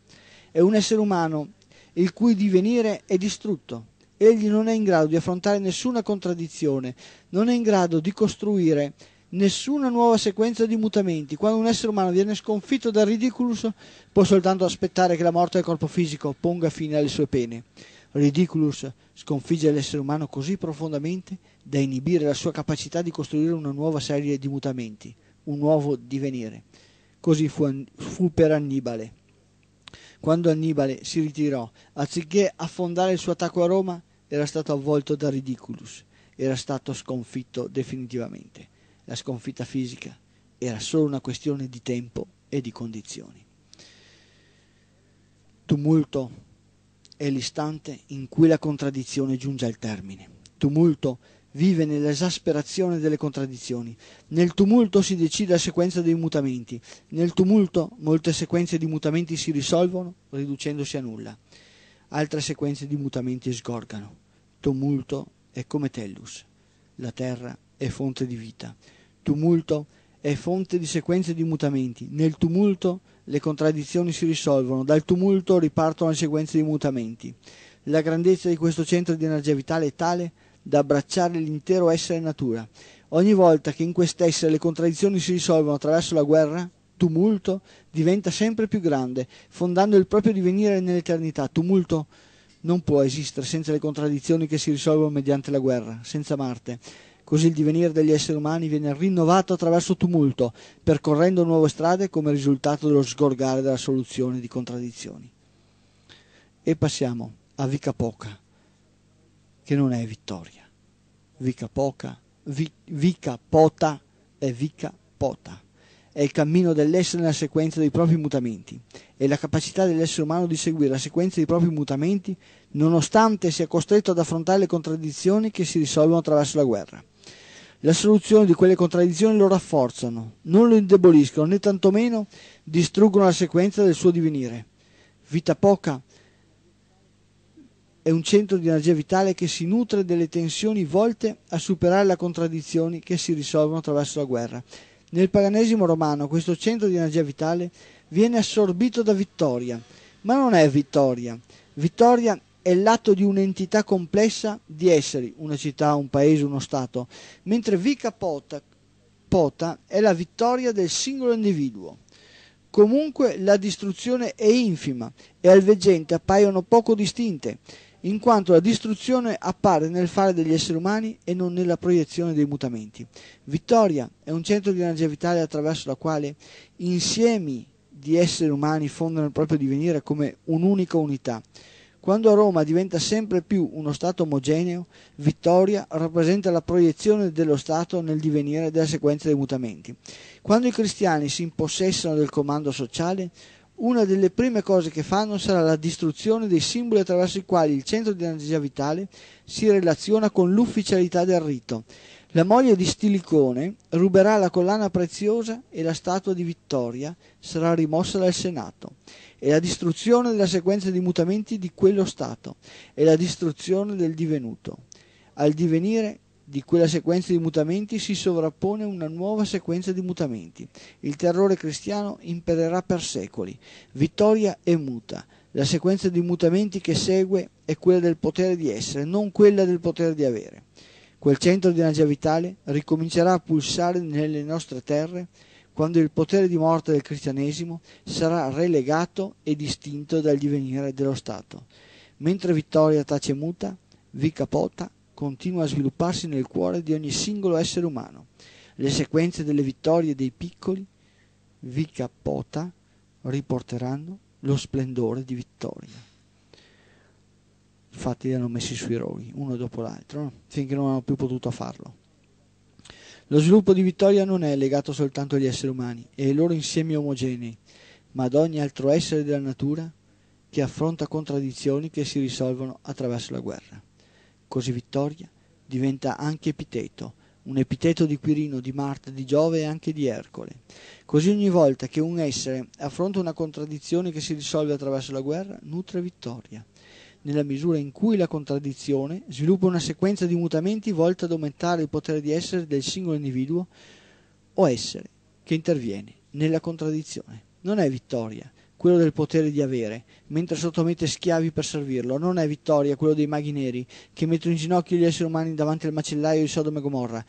È un essere umano il cui divenire è distrutto egli non è in grado di affrontare nessuna contraddizione, non è in grado di costruire nessuna nuova sequenza di mutamenti. Quando un essere umano viene sconfitto dal Ridiculus, può soltanto aspettare che la morte del corpo fisico ponga fine alle sue pene. Ridiculus sconfigge l'essere umano così profondamente da inibire la sua capacità di costruire una nuova serie di mutamenti, un nuovo divenire. Così fu, fu per Annibale. Quando Annibale si ritirò, anziché affondare il suo attacco a Roma, era stato avvolto da ridiculus, era stato sconfitto definitivamente. La sconfitta fisica era solo una questione di tempo e di condizioni. Tumulto è l'istante in cui la contraddizione giunge al termine. Tumulto vive nell'esasperazione delle contraddizioni. Nel tumulto si decide la sequenza dei mutamenti. Nel tumulto molte sequenze di mutamenti si risolvono riducendosi a nulla. Altre sequenze di mutamenti sgorgano. Tumulto è come Tellus. La terra è fonte di vita. Tumulto è fonte di sequenze di mutamenti. Nel tumulto le contraddizioni si risolvono, dal tumulto ripartono le sequenze di mutamenti. La grandezza di questo centro di energia vitale è tale da abbracciare l'intero essere natura. Ogni volta che in quest'essere le contraddizioni si risolvono attraverso la guerra, tumulto, diventa sempre più grande, fondando il proprio divenire nell'eternità. Tumulto non può esistere senza le contraddizioni che si risolvono mediante la guerra, senza Marte. Così il divenire degli esseri umani viene rinnovato attraverso tumulto, percorrendo nuove strade come risultato dello sgorgare della soluzione di contraddizioni. E passiamo a Vica Poca, che non è vittoria. Vica Poca, vi, Vica Pota è Vica Pota è il cammino dell'essere nella sequenza dei propri mutamenti e la capacità dell'essere umano di seguire la sequenza dei propri mutamenti nonostante sia costretto ad affrontare le contraddizioni che si risolvono attraverso la guerra. La soluzione di quelle contraddizioni lo rafforzano, non lo indeboliscono né tantomeno distruggono la sequenza del suo divenire. Vita poca è un centro di energia vitale che si nutre delle tensioni volte a superare le contraddizioni che si risolvono attraverso la guerra nel paganesimo romano questo centro di energia vitale viene assorbito da Vittoria, ma non è Vittoria. Vittoria è l'atto di un'entità complessa di esseri, una città, un paese, uno Stato, mentre vica Pota, Pota è la vittoria del singolo individuo. Comunque la distruzione è infima e al veggente appaiono poco distinte, in quanto la distruzione appare nel fare degli esseri umani e non nella proiezione dei mutamenti. Vittoria è un centro di energia vitale attraverso la quale insiemi di esseri umani fondano il proprio divenire come un'unica unità. Quando Roma diventa sempre più uno Stato omogeneo, Vittoria rappresenta la proiezione dello Stato nel divenire della sequenza dei mutamenti. Quando i cristiani si impossessano del comando sociale, una delle prime cose che fanno sarà la distruzione dei simboli attraverso i quali il centro di energia vitale si relaziona con l'ufficialità del rito. La moglie di Stilicone ruberà la collana preziosa e la statua di Vittoria sarà rimossa dal Senato. E la distruzione della sequenza di mutamenti di quello Stato. E la distruzione del divenuto. Al divenire di quella sequenza di mutamenti si sovrappone una nuova sequenza di mutamenti. Il terrore cristiano impererà per secoli. Vittoria è muta. La sequenza di mutamenti che segue è quella del potere di essere, non quella del potere di avere. Quel centro di energia vitale ricomincerà a pulsare nelle nostre terre quando il potere di morte del cristianesimo sarà relegato e distinto dal divenire dello Stato. Mentre Vittoria tace muta, vi capota continua a svilupparsi nel cuore di ogni singolo essere umano. Le sequenze delle vittorie dei piccoli vi capota riporteranno lo splendore di vittoria. Infatti li hanno messi sui roghi, uno dopo l'altro, finché non hanno più potuto farlo. Lo sviluppo di vittoria non è legato soltanto agli esseri umani e ai loro insiemi omogenei, ma ad ogni altro essere della natura che affronta contraddizioni che si risolvono attraverso la guerra. Così Vittoria diventa anche epiteto, un epiteto di Quirino, di Marte, di Giove e anche di Ercole. Così ogni volta che un essere affronta una contraddizione che si risolve attraverso la guerra, nutre Vittoria nella misura in cui la contraddizione sviluppa una sequenza di mutamenti volta ad aumentare il potere di essere del singolo individuo o essere che interviene nella contraddizione. Non è vittoria, quello del potere di avere, mentre sottomette schiavi per servirlo. Non è vittoria quello dei maghi neri, che mettono in ginocchio gli esseri umani davanti al macellaio di Sodoma e Gomorra.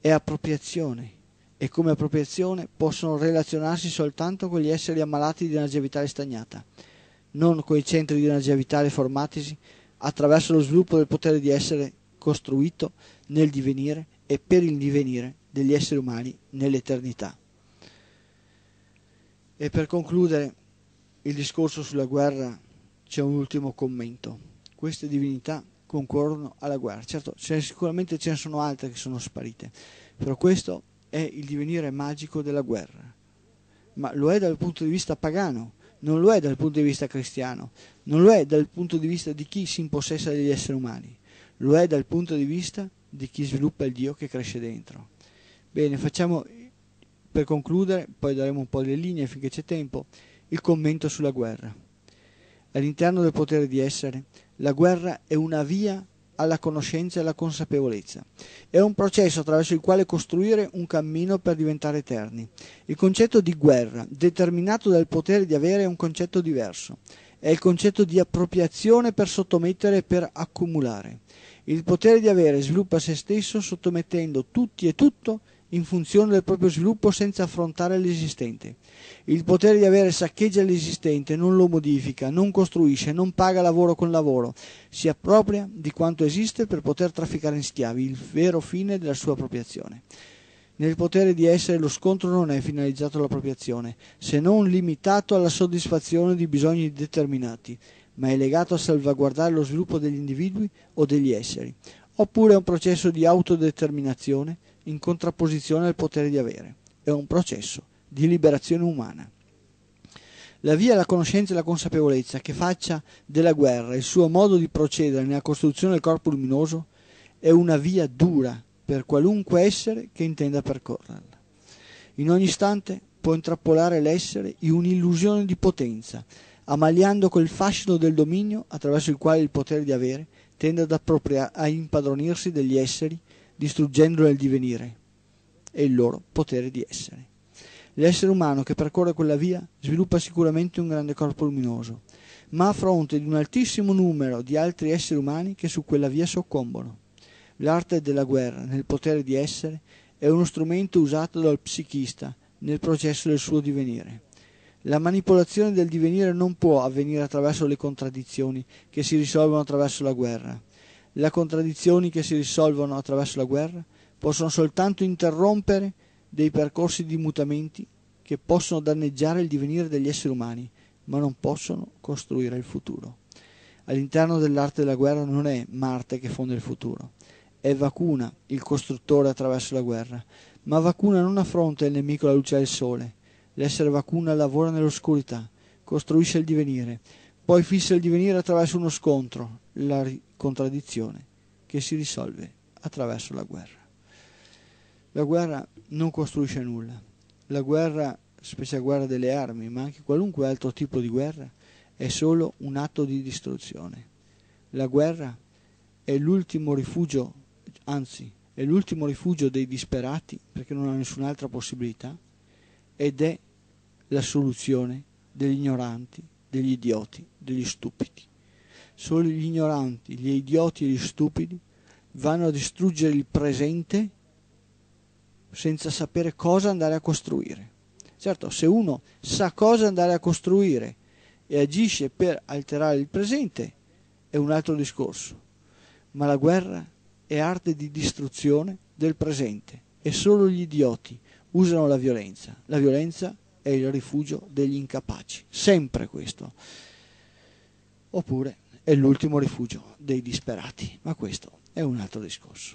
È appropriazione. E come appropriazione possono relazionarsi soltanto con gli esseri ammalati di energia vitale stagnata, non con i centri di energia vitale formatisi attraverso lo sviluppo del potere di essere costruito nel divenire e per il divenire degli esseri umani nell'eternità. E per concludere, il discorso sulla guerra c'è un ultimo commento. Queste divinità concorrono alla guerra. Certo, sicuramente ce ne sono altre che sono sparite, però questo è il divenire magico della guerra. Ma lo è dal punto di vista pagano, non lo è dal punto di vista cristiano, non lo è dal punto di vista di chi si impossessa degli esseri umani, lo è dal punto di vista di chi sviluppa il Dio che cresce dentro. Bene, facciamo per concludere, poi daremo un po' le linee finché c'è tempo il commento sulla guerra. All'interno del potere di essere, la guerra è una via alla conoscenza e alla consapevolezza. È un processo attraverso il quale costruire un cammino per diventare eterni. Il concetto di guerra, determinato dal potere di avere, è un concetto diverso. È il concetto di appropriazione per sottomettere e per accumulare. Il potere di avere sviluppa se stesso sottomettendo tutti e tutto in funzione del proprio sviluppo senza affrontare l'esistente. Il potere di avere saccheggia l'esistente, non lo modifica, non costruisce, non paga lavoro con lavoro, si appropria di quanto esiste per poter trafficare in schiavi, il vero fine della sua appropriazione. Nel potere di essere lo scontro non è finalizzato all'appropriazione, se non limitato alla soddisfazione di bisogni determinati, ma è legato a salvaguardare lo sviluppo degli individui o degli esseri, oppure a un processo di autodeterminazione in contrapposizione al potere di avere. È un processo di liberazione umana. La via è conoscenza e la consapevolezza che faccia della guerra il suo modo di procedere nella costruzione del corpo luminoso è una via dura per qualunque essere che intenda percorrerla. In ogni istante può intrappolare l'essere in un'illusione di potenza, amaliando quel fascino del dominio attraverso il quale il potere di avere tende ad appropriare, a impadronirsi degli esseri distruggendolo il divenire e il loro potere di essere. L'essere umano che percorre quella via sviluppa sicuramente un grande corpo luminoso, ma a fronte di un altissimo numero di altri esseri umani che su quella via soccombono. L'arte della guerra nel potere di essere è uno strumento usato dal psichista nel processo del suo divenire. La manipolazione del divenire non può avvenire attraverso le contraddizioni che si risolvono attraverso la guerra, le contraddizioni che si risolvono attraverso la guerra possono soltanto interrompere dei percorsi di mutamenti che possono danneggiare il divenire degli esseri umani, ma non possono costruire il futuro. All'interno dell'arte della guerra non è Marte che fonde il futuro, è Vacuna il costruttore attraverso la guerra, ma Vacuna non affronta il nemico alla luce del sole. L'essere Vacuna lavora nell'oscurità, costruisce il divenire, poi fissa il divenire attraverso uno scontro, la contraddizione che si risolve attraverso la guerra. La guerra non costruisce nulla. La guerra, specie la guerra delle armi, ma anche qualunque altro tipo di guerra, è solo un atto di distruzione. La guerra è l'ultimo rifugio, anzi, è l'ultimo rifugio dei disperati perché non hanno nessun'altra possibilità ed è la soluzione degli ignoranti, degli idioti, degli stupidi solo gli ignoranti, gli idioti e gli stupidi vanno a distruggere il presente senza sapere cosa andare a costruire. Certo, se uno sa cosa andare a costruire e agisce per alterare il presente, è un altro discorso. Ma la guerra è arte di distruzione del presente e solo gli idioti usano la violenza. La violenza è il rifugio degli incapaci, sempre questo. Oppure è l'ultimo rifugio dei disperati, ma questo è un altro discorso.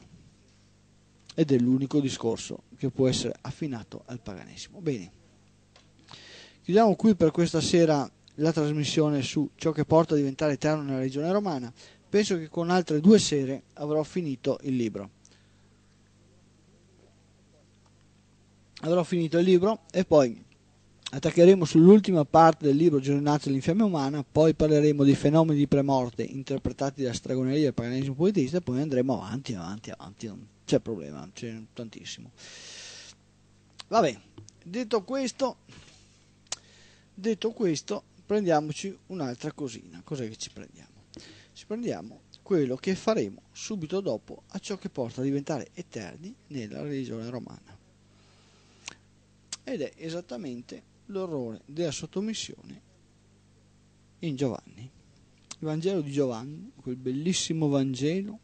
Ed è l'unico discorso che può essere affinato al paganesimo. Bene, chiudiamo qui per questa sera la trasmissione su ciò che porta a diventare eterno nella regione romana. Penso che con altre due sere avrò finito il libro. Avrò finito il libro e poi Attaccheremo sull'ultima parte del libro Giornate dell'infiamme umana, poi parleremo dei fenomeni di premorte interpretati da stragoneria e paganesimo poetista e poi andremo avanti, avanti, avanti, non c'è problema, c'è tantissimo. Vabbè, detto questo, detto questo, prendiamoci un'altra cosina. Cos'è che ci prendiamo? Ci prendiamo quello che faremo subito dopo a ciò che porta a diventare eterni nella religione romana. Ed è esattamente l'orrore della sottomissione in Giovanni. Il Vangelo di Giovanni, quel bellissimo Vangelo,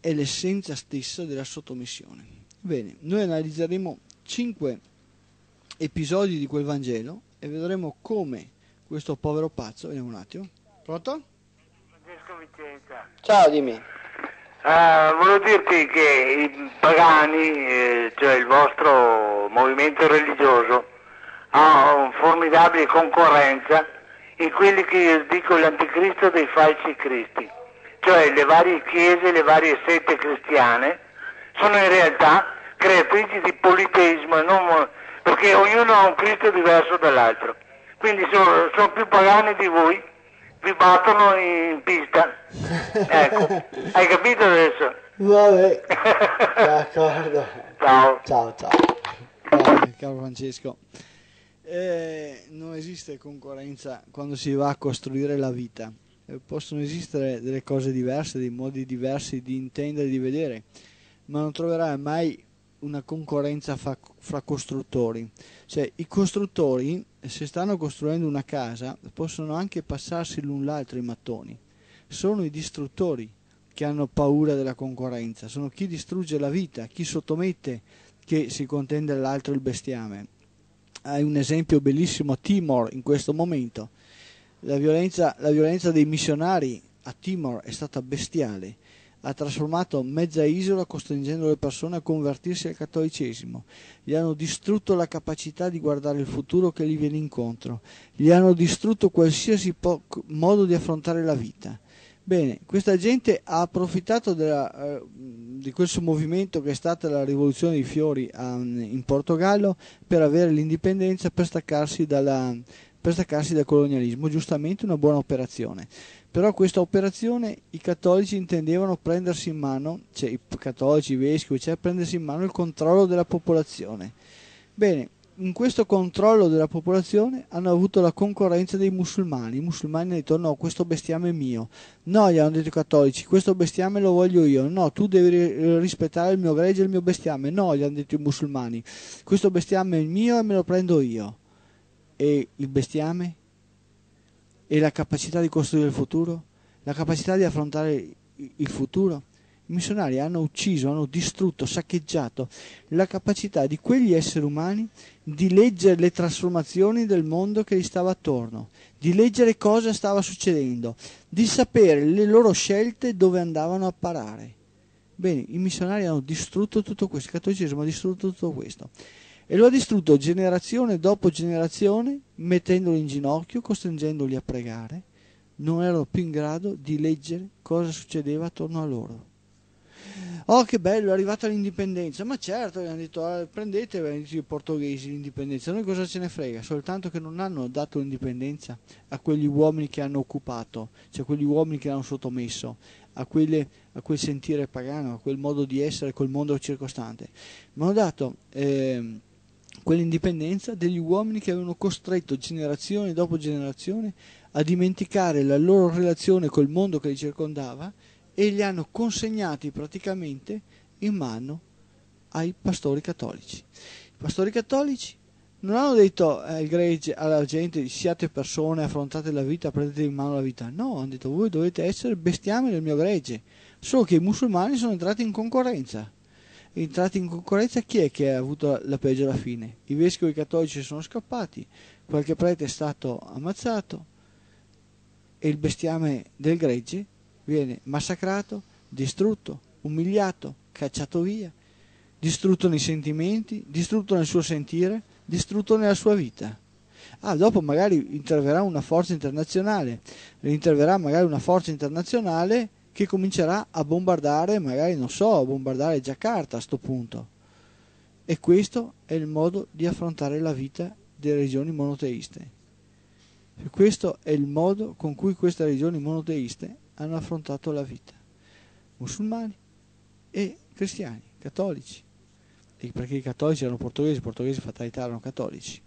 è l'essenza stessa della sottomissione. Bene, noi analizzeremo cinque episodi di quel Vangelo e vedremo come questo povero pazzo, vediamo un attimo, pronto? Francesco Vicenza. Ciao dimmi. Uh, volevo dirti che i pagani, eh, cioè il vostro movimento religioso, ha una formidabile concorrenza in quelli che io dico l'anticristo dei falsi cristi, cioè le varie chiese, le varie sette cristiane sono in realtà creatrici di politeismo, non, perché ognuno ha un Cristo diverso dall'altro, quindi sono, sono più pagani di voi vi battono in pista. Ecco, hai capito adesso? Vabbè, d'accordo. ciao. Ciao, ciao. Dai, caro Francesco, eh, non esiste concorrenza quando si va a costruire la vita. Eh, possono esistere delle cose diverse, dei modi diversi di intendere, e di vedere, ma non troverai mai una concorrenza fra, fra costruttori, cioè i costruttori se stanno costruendo una casa possono anche passarsi l'un l'altro i mattoni, sono i distruttori che hanno paura della concorrenza, sono chi distrugge la vita, chi sottomette, che si contende l'altro il bestiame. Hai un esempio bellissimo a Timor in questo momento. La violenza, la violenza dei missionari a Timor è stata bestiale ha trasformato mezza isola costringendo le persone a convertirsi al cattolicesimo, gli hanno distrutto la capacità di guardare il futuro che gli viene incontro, gli hanno distrutto qualsiasi po- modo di affrontare la vita. Bene, questa gente ha approfittato della, eh, di questo movimento che è stata la rivoluzione dei fiori a, ehm, in Portogallo per avere l'indipendenza, per staccarsi, dalla, per staccarsi dal colonialismo, giustamente una buona operazione. Però questa operazione i cattolici intendevano prendersi in mano, cioè i cattolici, i vescovi, cioè prendersi in mano il controllo della popolazione. Bene, in questo controllo della popolazione hanno avuto la concorrenza dei musulmani. I musulmani hanno detto no, questo bestiame è mio. No, gli hanno detto i cattolici, questo bestiame lo voglio io. No, tu devi rispettare il mio gregge e il mio bestiame. No, gli hanno detto i musulmani, questo bestiame è mio e me lo prendo io. E il bestiame e la capacità di costruire il futuro, la capacità di affrontare il futuro. I missionari hanno ucciso, hanno distrutto, saccheggiato la capacità di quegli esseri umani di leggere le trasformazioni del mondo che gli stava attorno, di leggere cosa stava succedendo, di sapere le loro scelte dove andavano a parare. Bene, i missionari hanno distrutto tutto questo, il cattolicesimo ha distrutto tutto questo e lo ha distrutto generazione dopo generazione, mettendolo in ginocchio, costringendoli a pregare, non erano più in grado di leggere cosa succedeva attorno a loro. Oh, che bello, è arrivata l'indipendenza! Ma certo, gli hanno detto, ah, i portoghesi l'indipendenza, noi cosa ce ne frega? Soltanto che non hanno dato l'indipendenza a quegli uomini che hanno occupato, cioè a quegli uomini che l'hanno sottomesso, a, quelle, a, quel sentire pagano, a quel modo di essere col mondo circostante. Ma hanno dato... Eh, quell'indipendenza degli uomini che avevano costretto generazione dopo generazione a dimenticare la loro relazione col mondo che li circondava e li hanno consegnati praticamente in mano ai pastori cattolici. I pastori cattolici non hanno detto al eh, gregge, alla gente siate persone, affrontate la vita, prendete in mano la vita. No, hanno detto voi dovete essere bestiame del mio gregge. Solo che i musulmani sono entrati in concorrenza entrati in concorrenza, chi è che ha avuto la peggiore fine? I vescovi cattolici sono scappati, qualche prete è stato ammazzato e il bestiame del gregge viene massacrato, distrutto, umiliato, cacciato via, distrutto nei sentimenti, distrutto nel suo sentire, distrutto nella sua vita. Ah, dopo magari interverrà una forza internazionale, interverrà magari una forza internazionale che comincerà a bombardare, magari non so, a bombardare Giacarta a questo punto. E questo è il modo di affrontare la vita delle regioni monoteiste. Questo è il modo con cui queste regioni monoteiste hanno affrontato la vita. Musulmani e cristiani, cattolici. E perché i cattolici erano portoghesi, i portoghesi fatalità erano cattolici.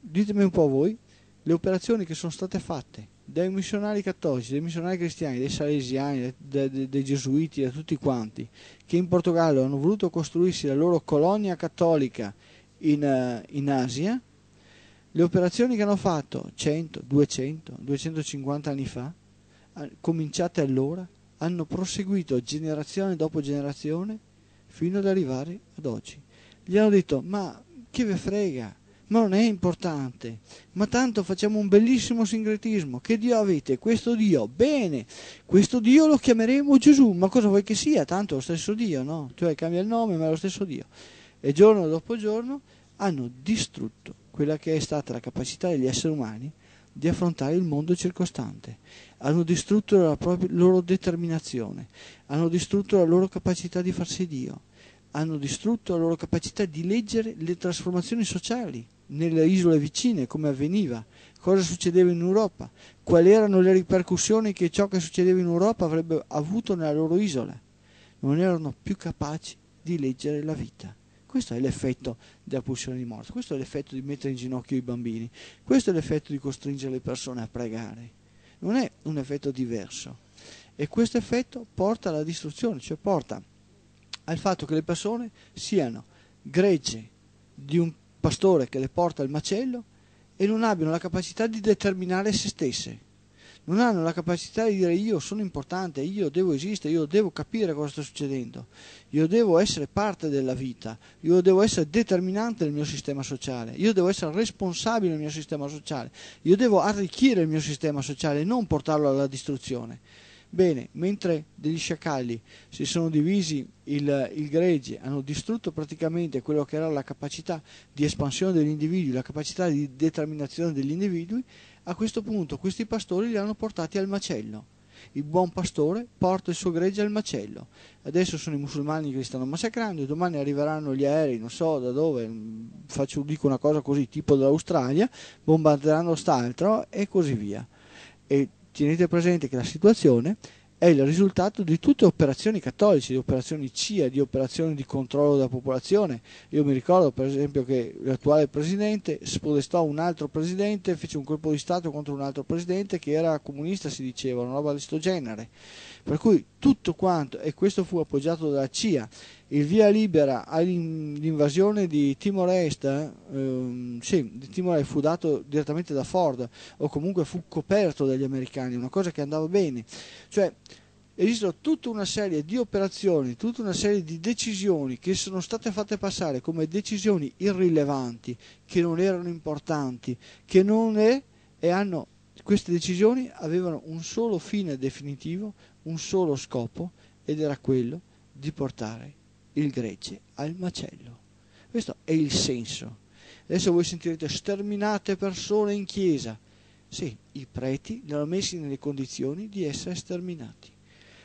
Ditemi un po' voi le operazioni che sono state fatte dai missionari cattolici, dai missionari cristiani, dei salesiani, dai, dei, dai gesuiti, da tutti quanti, che in Portogallo hanno voluto costruirsi la loro colonia cattolica in, eh, in Asia, le operazioni che hanno fatto 100, 200, 250 anni fa, cominciate allora, hanno proseguito generazione dopo generazione fino ad arrivare ad oggi. Gli hanno detto, ma chi ve frega? ma non è importante. Ma tanto facciamo un bellissimo sincretismo. Che Dio avete? Questo Dio. Bene, questo Dio lo chiameremo Gesù, ma cosa vuoi che sia? Tanto è lo stesso Dio, no? Cioè cambia il nome, ma è lo stesso Dio. E giorno dopo giorno hanno distrutto quella che è stata la capacità degli esseri umani di affrontare il mondo circostante. Hanno distrutto la loro determinazione, hanno distrutto la loro capacità di farsi Dio, hanno distrutto la loro capacità di leggere le trasformazioni sociali nelle isole vicine, come avveniva, cosa succedeva in Europa, quali erano le ripercussioni che ciò che succedeva in Europa avrebbe avuto nella loro isola. Non erano più capaci di leggere la vita. Questo è l'effetto della pulsione di morte, questo è l'effetto di mettere in ginocchio i bambini, questo è l'effetto di costringere le persone a pregare. Non è un effetto diverso. E questo effetto porta alla distruzione, cioè porta al fatto che le persone siano gregge di un pastore che le porta il macello e non abbiano la capacità di determinare se stesse. Non hanno la capacità di dire io sono importante, io devo esistere, io devo capire cosa sta succedendo, io devo essere parte della vita, io devo essere determinante nel mio sistema sociale, io devo essere responsabile nel mio sistema sociale, io devo arricchire il mio sistema sociale e non portarlo alla distruzione. Bene, mentre degli sciacalli si sono divisi il, il gregge, hanno distrutto praticamente quello che era la capacità di espansione degli individui, la capacità di determinazione degli individui, a questo punto questi pastori li hanno portati al macello. Il buon pastore porta il suo gregge al macello. Adesso sono i musulmani che li stanno massacrando, domani arriveranno gli aerei, non so da dove, mm, faccio, dico una cosa così, tipo dall'Australia, bombarderanno quest'altro e così via. E tenete presente che la situazione è il risultato di tutte operazioni cattoliche, di operazioni CIA, di operazioni di controllo della popolazione. Io mi ricordo per esempio che l'attuale presidente spodestò un altro presidente, fece un colpo di Stato contro un altro presidente che era comunista, si diceva, una roba di questo genere. Per cui tutto quanto, e questo fu appoggiato dalla CIA, il via libera all'invasione di Timor-Est, ehm, sì, di Timor est fu dato direttamente da Ford, o comunque fu coperto dagli americani, una cosa che andava bene. Cioè, esistono tutta una serie di operazioni, tutta una serie di decisioni che sono state fatte passare come decisioni irrilevanti, che non erano importanti, che non è e hanno queste decisioni avevano un solo fine definitivo, un solo scopo, ed era quello di portare il Grece al macello. Questo è il senso. Adesso voi sentirete sterminate persone in chiesa. Sì, i preti li hanno messi nelle condizioni di essere sterminati.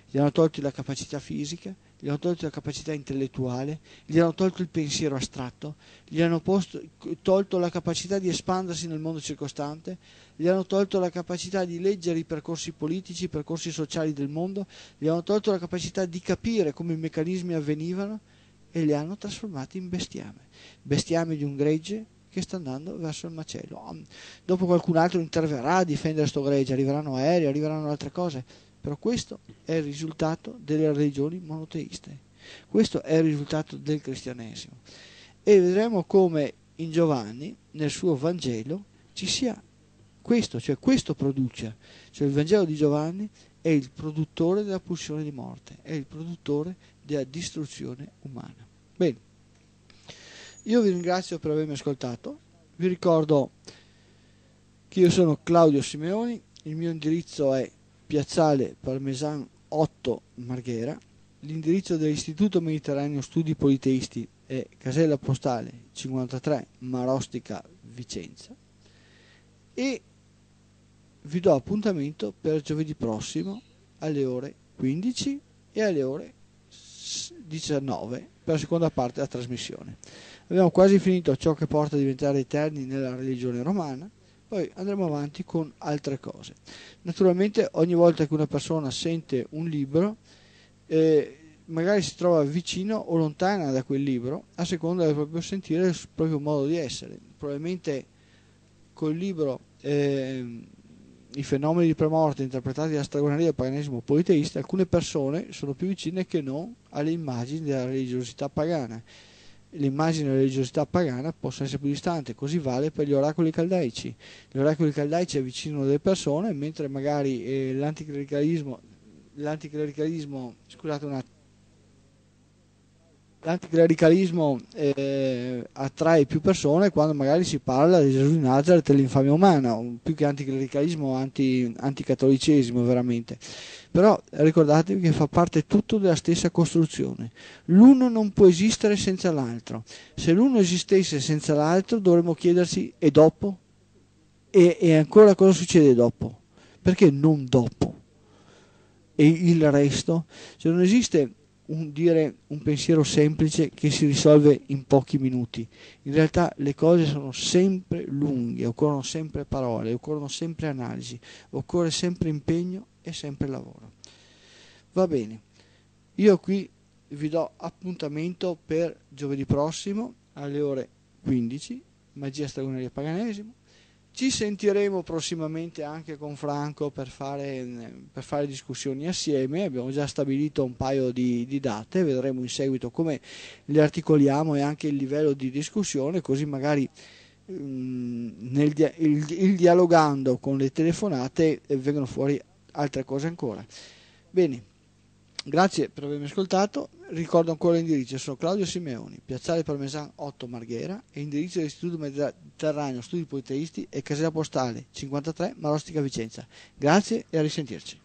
Gli hanno tolti la capacità fisica, gli hanno tolto la capacità intellettuale, gli hanno tolto il pensiero astratto, gli hanno posto, tolto la capacità di espandersi nel mondo circostante, gli hanno tolto la capacità di leggere i percorsi politici, i percorsi sociali del mondo, gli hanno tolto la capacità di capire come i meccanismi avvenivano e li hanno trasformati in bestiame, bestiame di un gregge che sta andando verso il macello. Dopo qualcun altro interverrà a difendere sto gregge, arriveranno aerei, arriveranno altre cose, però questo è il risultato delle religioni monoteiste, questo è il risultato del cristianesimo. E vedremo come in Giovanni, nel suo Vangelo, ci sia questo, cioè questo produce, cioè il Vangelo di Giovanni è il produttore della pulsione di morte, è il produttore della distruzione umana. Bene, io vi ringrazio per avermi ascoltato, vi ricordo che io sono Claudio Simeoni, il mio indirizzo è Piazzale Parmesan 8 Marghera. L'indirizzo dell'Istituto Mediterraneo Studi Politeisti è Casella Postale 53 Marostica Vicenza. E vi do appuntamento per giovedì prossimo alle ore 15 e alle ore 19 per la seconda parte della trasmissione. Abbiamo quasi finito ciò che porta a diventare eterni nella religione romana poi andremo avanti con altre cose. Naturalmente ogni volta che una persona sente un libro, eh, magari si trova vicino o lontana da quel libro, a seconda del proprio sentire e del proprio modo di essere. Probabilmente col libro eh, I fenomeni di premorte interpretati da stragoneria del paganesimo politeista, alcune persone sono più vicine che non alle immagini della religiosità pagana l'immagine della religiosità pagana possa essere più distante, così vale per gli oracoli caldaici. Gli oracoli caldaici avvicinano le persone, mentre magari eh, l'anticlericalismo, l'anticlericalismo, scusate un attimo, l'anticlericalismo eh, attrae più persone quando magari si parla di Gesù di Nazareth e l'infamia umana, più che anticlericalismo, anti, anticattolicesimo veramente. Però ricordatevi che fa parte tutto della stessa costruzione. L'uno non può esistere senza l'altro. Se l'uno esistesse senza l'altro dovremmo chiederci e dopo? E, e ancora cosa succede dopo? Perché non dopo? E il resto? Se non esiste un dire un pensiero semplice che si risolve in pochi minuti. In realtà le cose sono sempre lunghe, occorrono sempre parole, occorrono sempre analisi, occorre sempre impegno e sempre lavoro. Va bene, io qui vi do appuntamento per giovedì prossimo alle ore 15, Magia Stagionaria Paganesimo, ci sentiremo prossimamente anche con Franco per fare, per fare discussioni assieme, abbiamo già stabilito un paio di, di, date, vedremo in seguito come le articoliamo e anche il livello di discussione, così magari um, nel il, il dialogando con le telefonate eh, vengono fuori altre cose ancora. Bene, Grazie per avermi ascoltato, ricordo ancora l'indirizzo, sono Claudio Simeoni, Piazzale Parmesan 8 Marghera e indirizzo dell'Istituto Mediterraneo Studi Politeisti e Casella Postale 53 Marostica Vicenza. Grazie e a risentirci.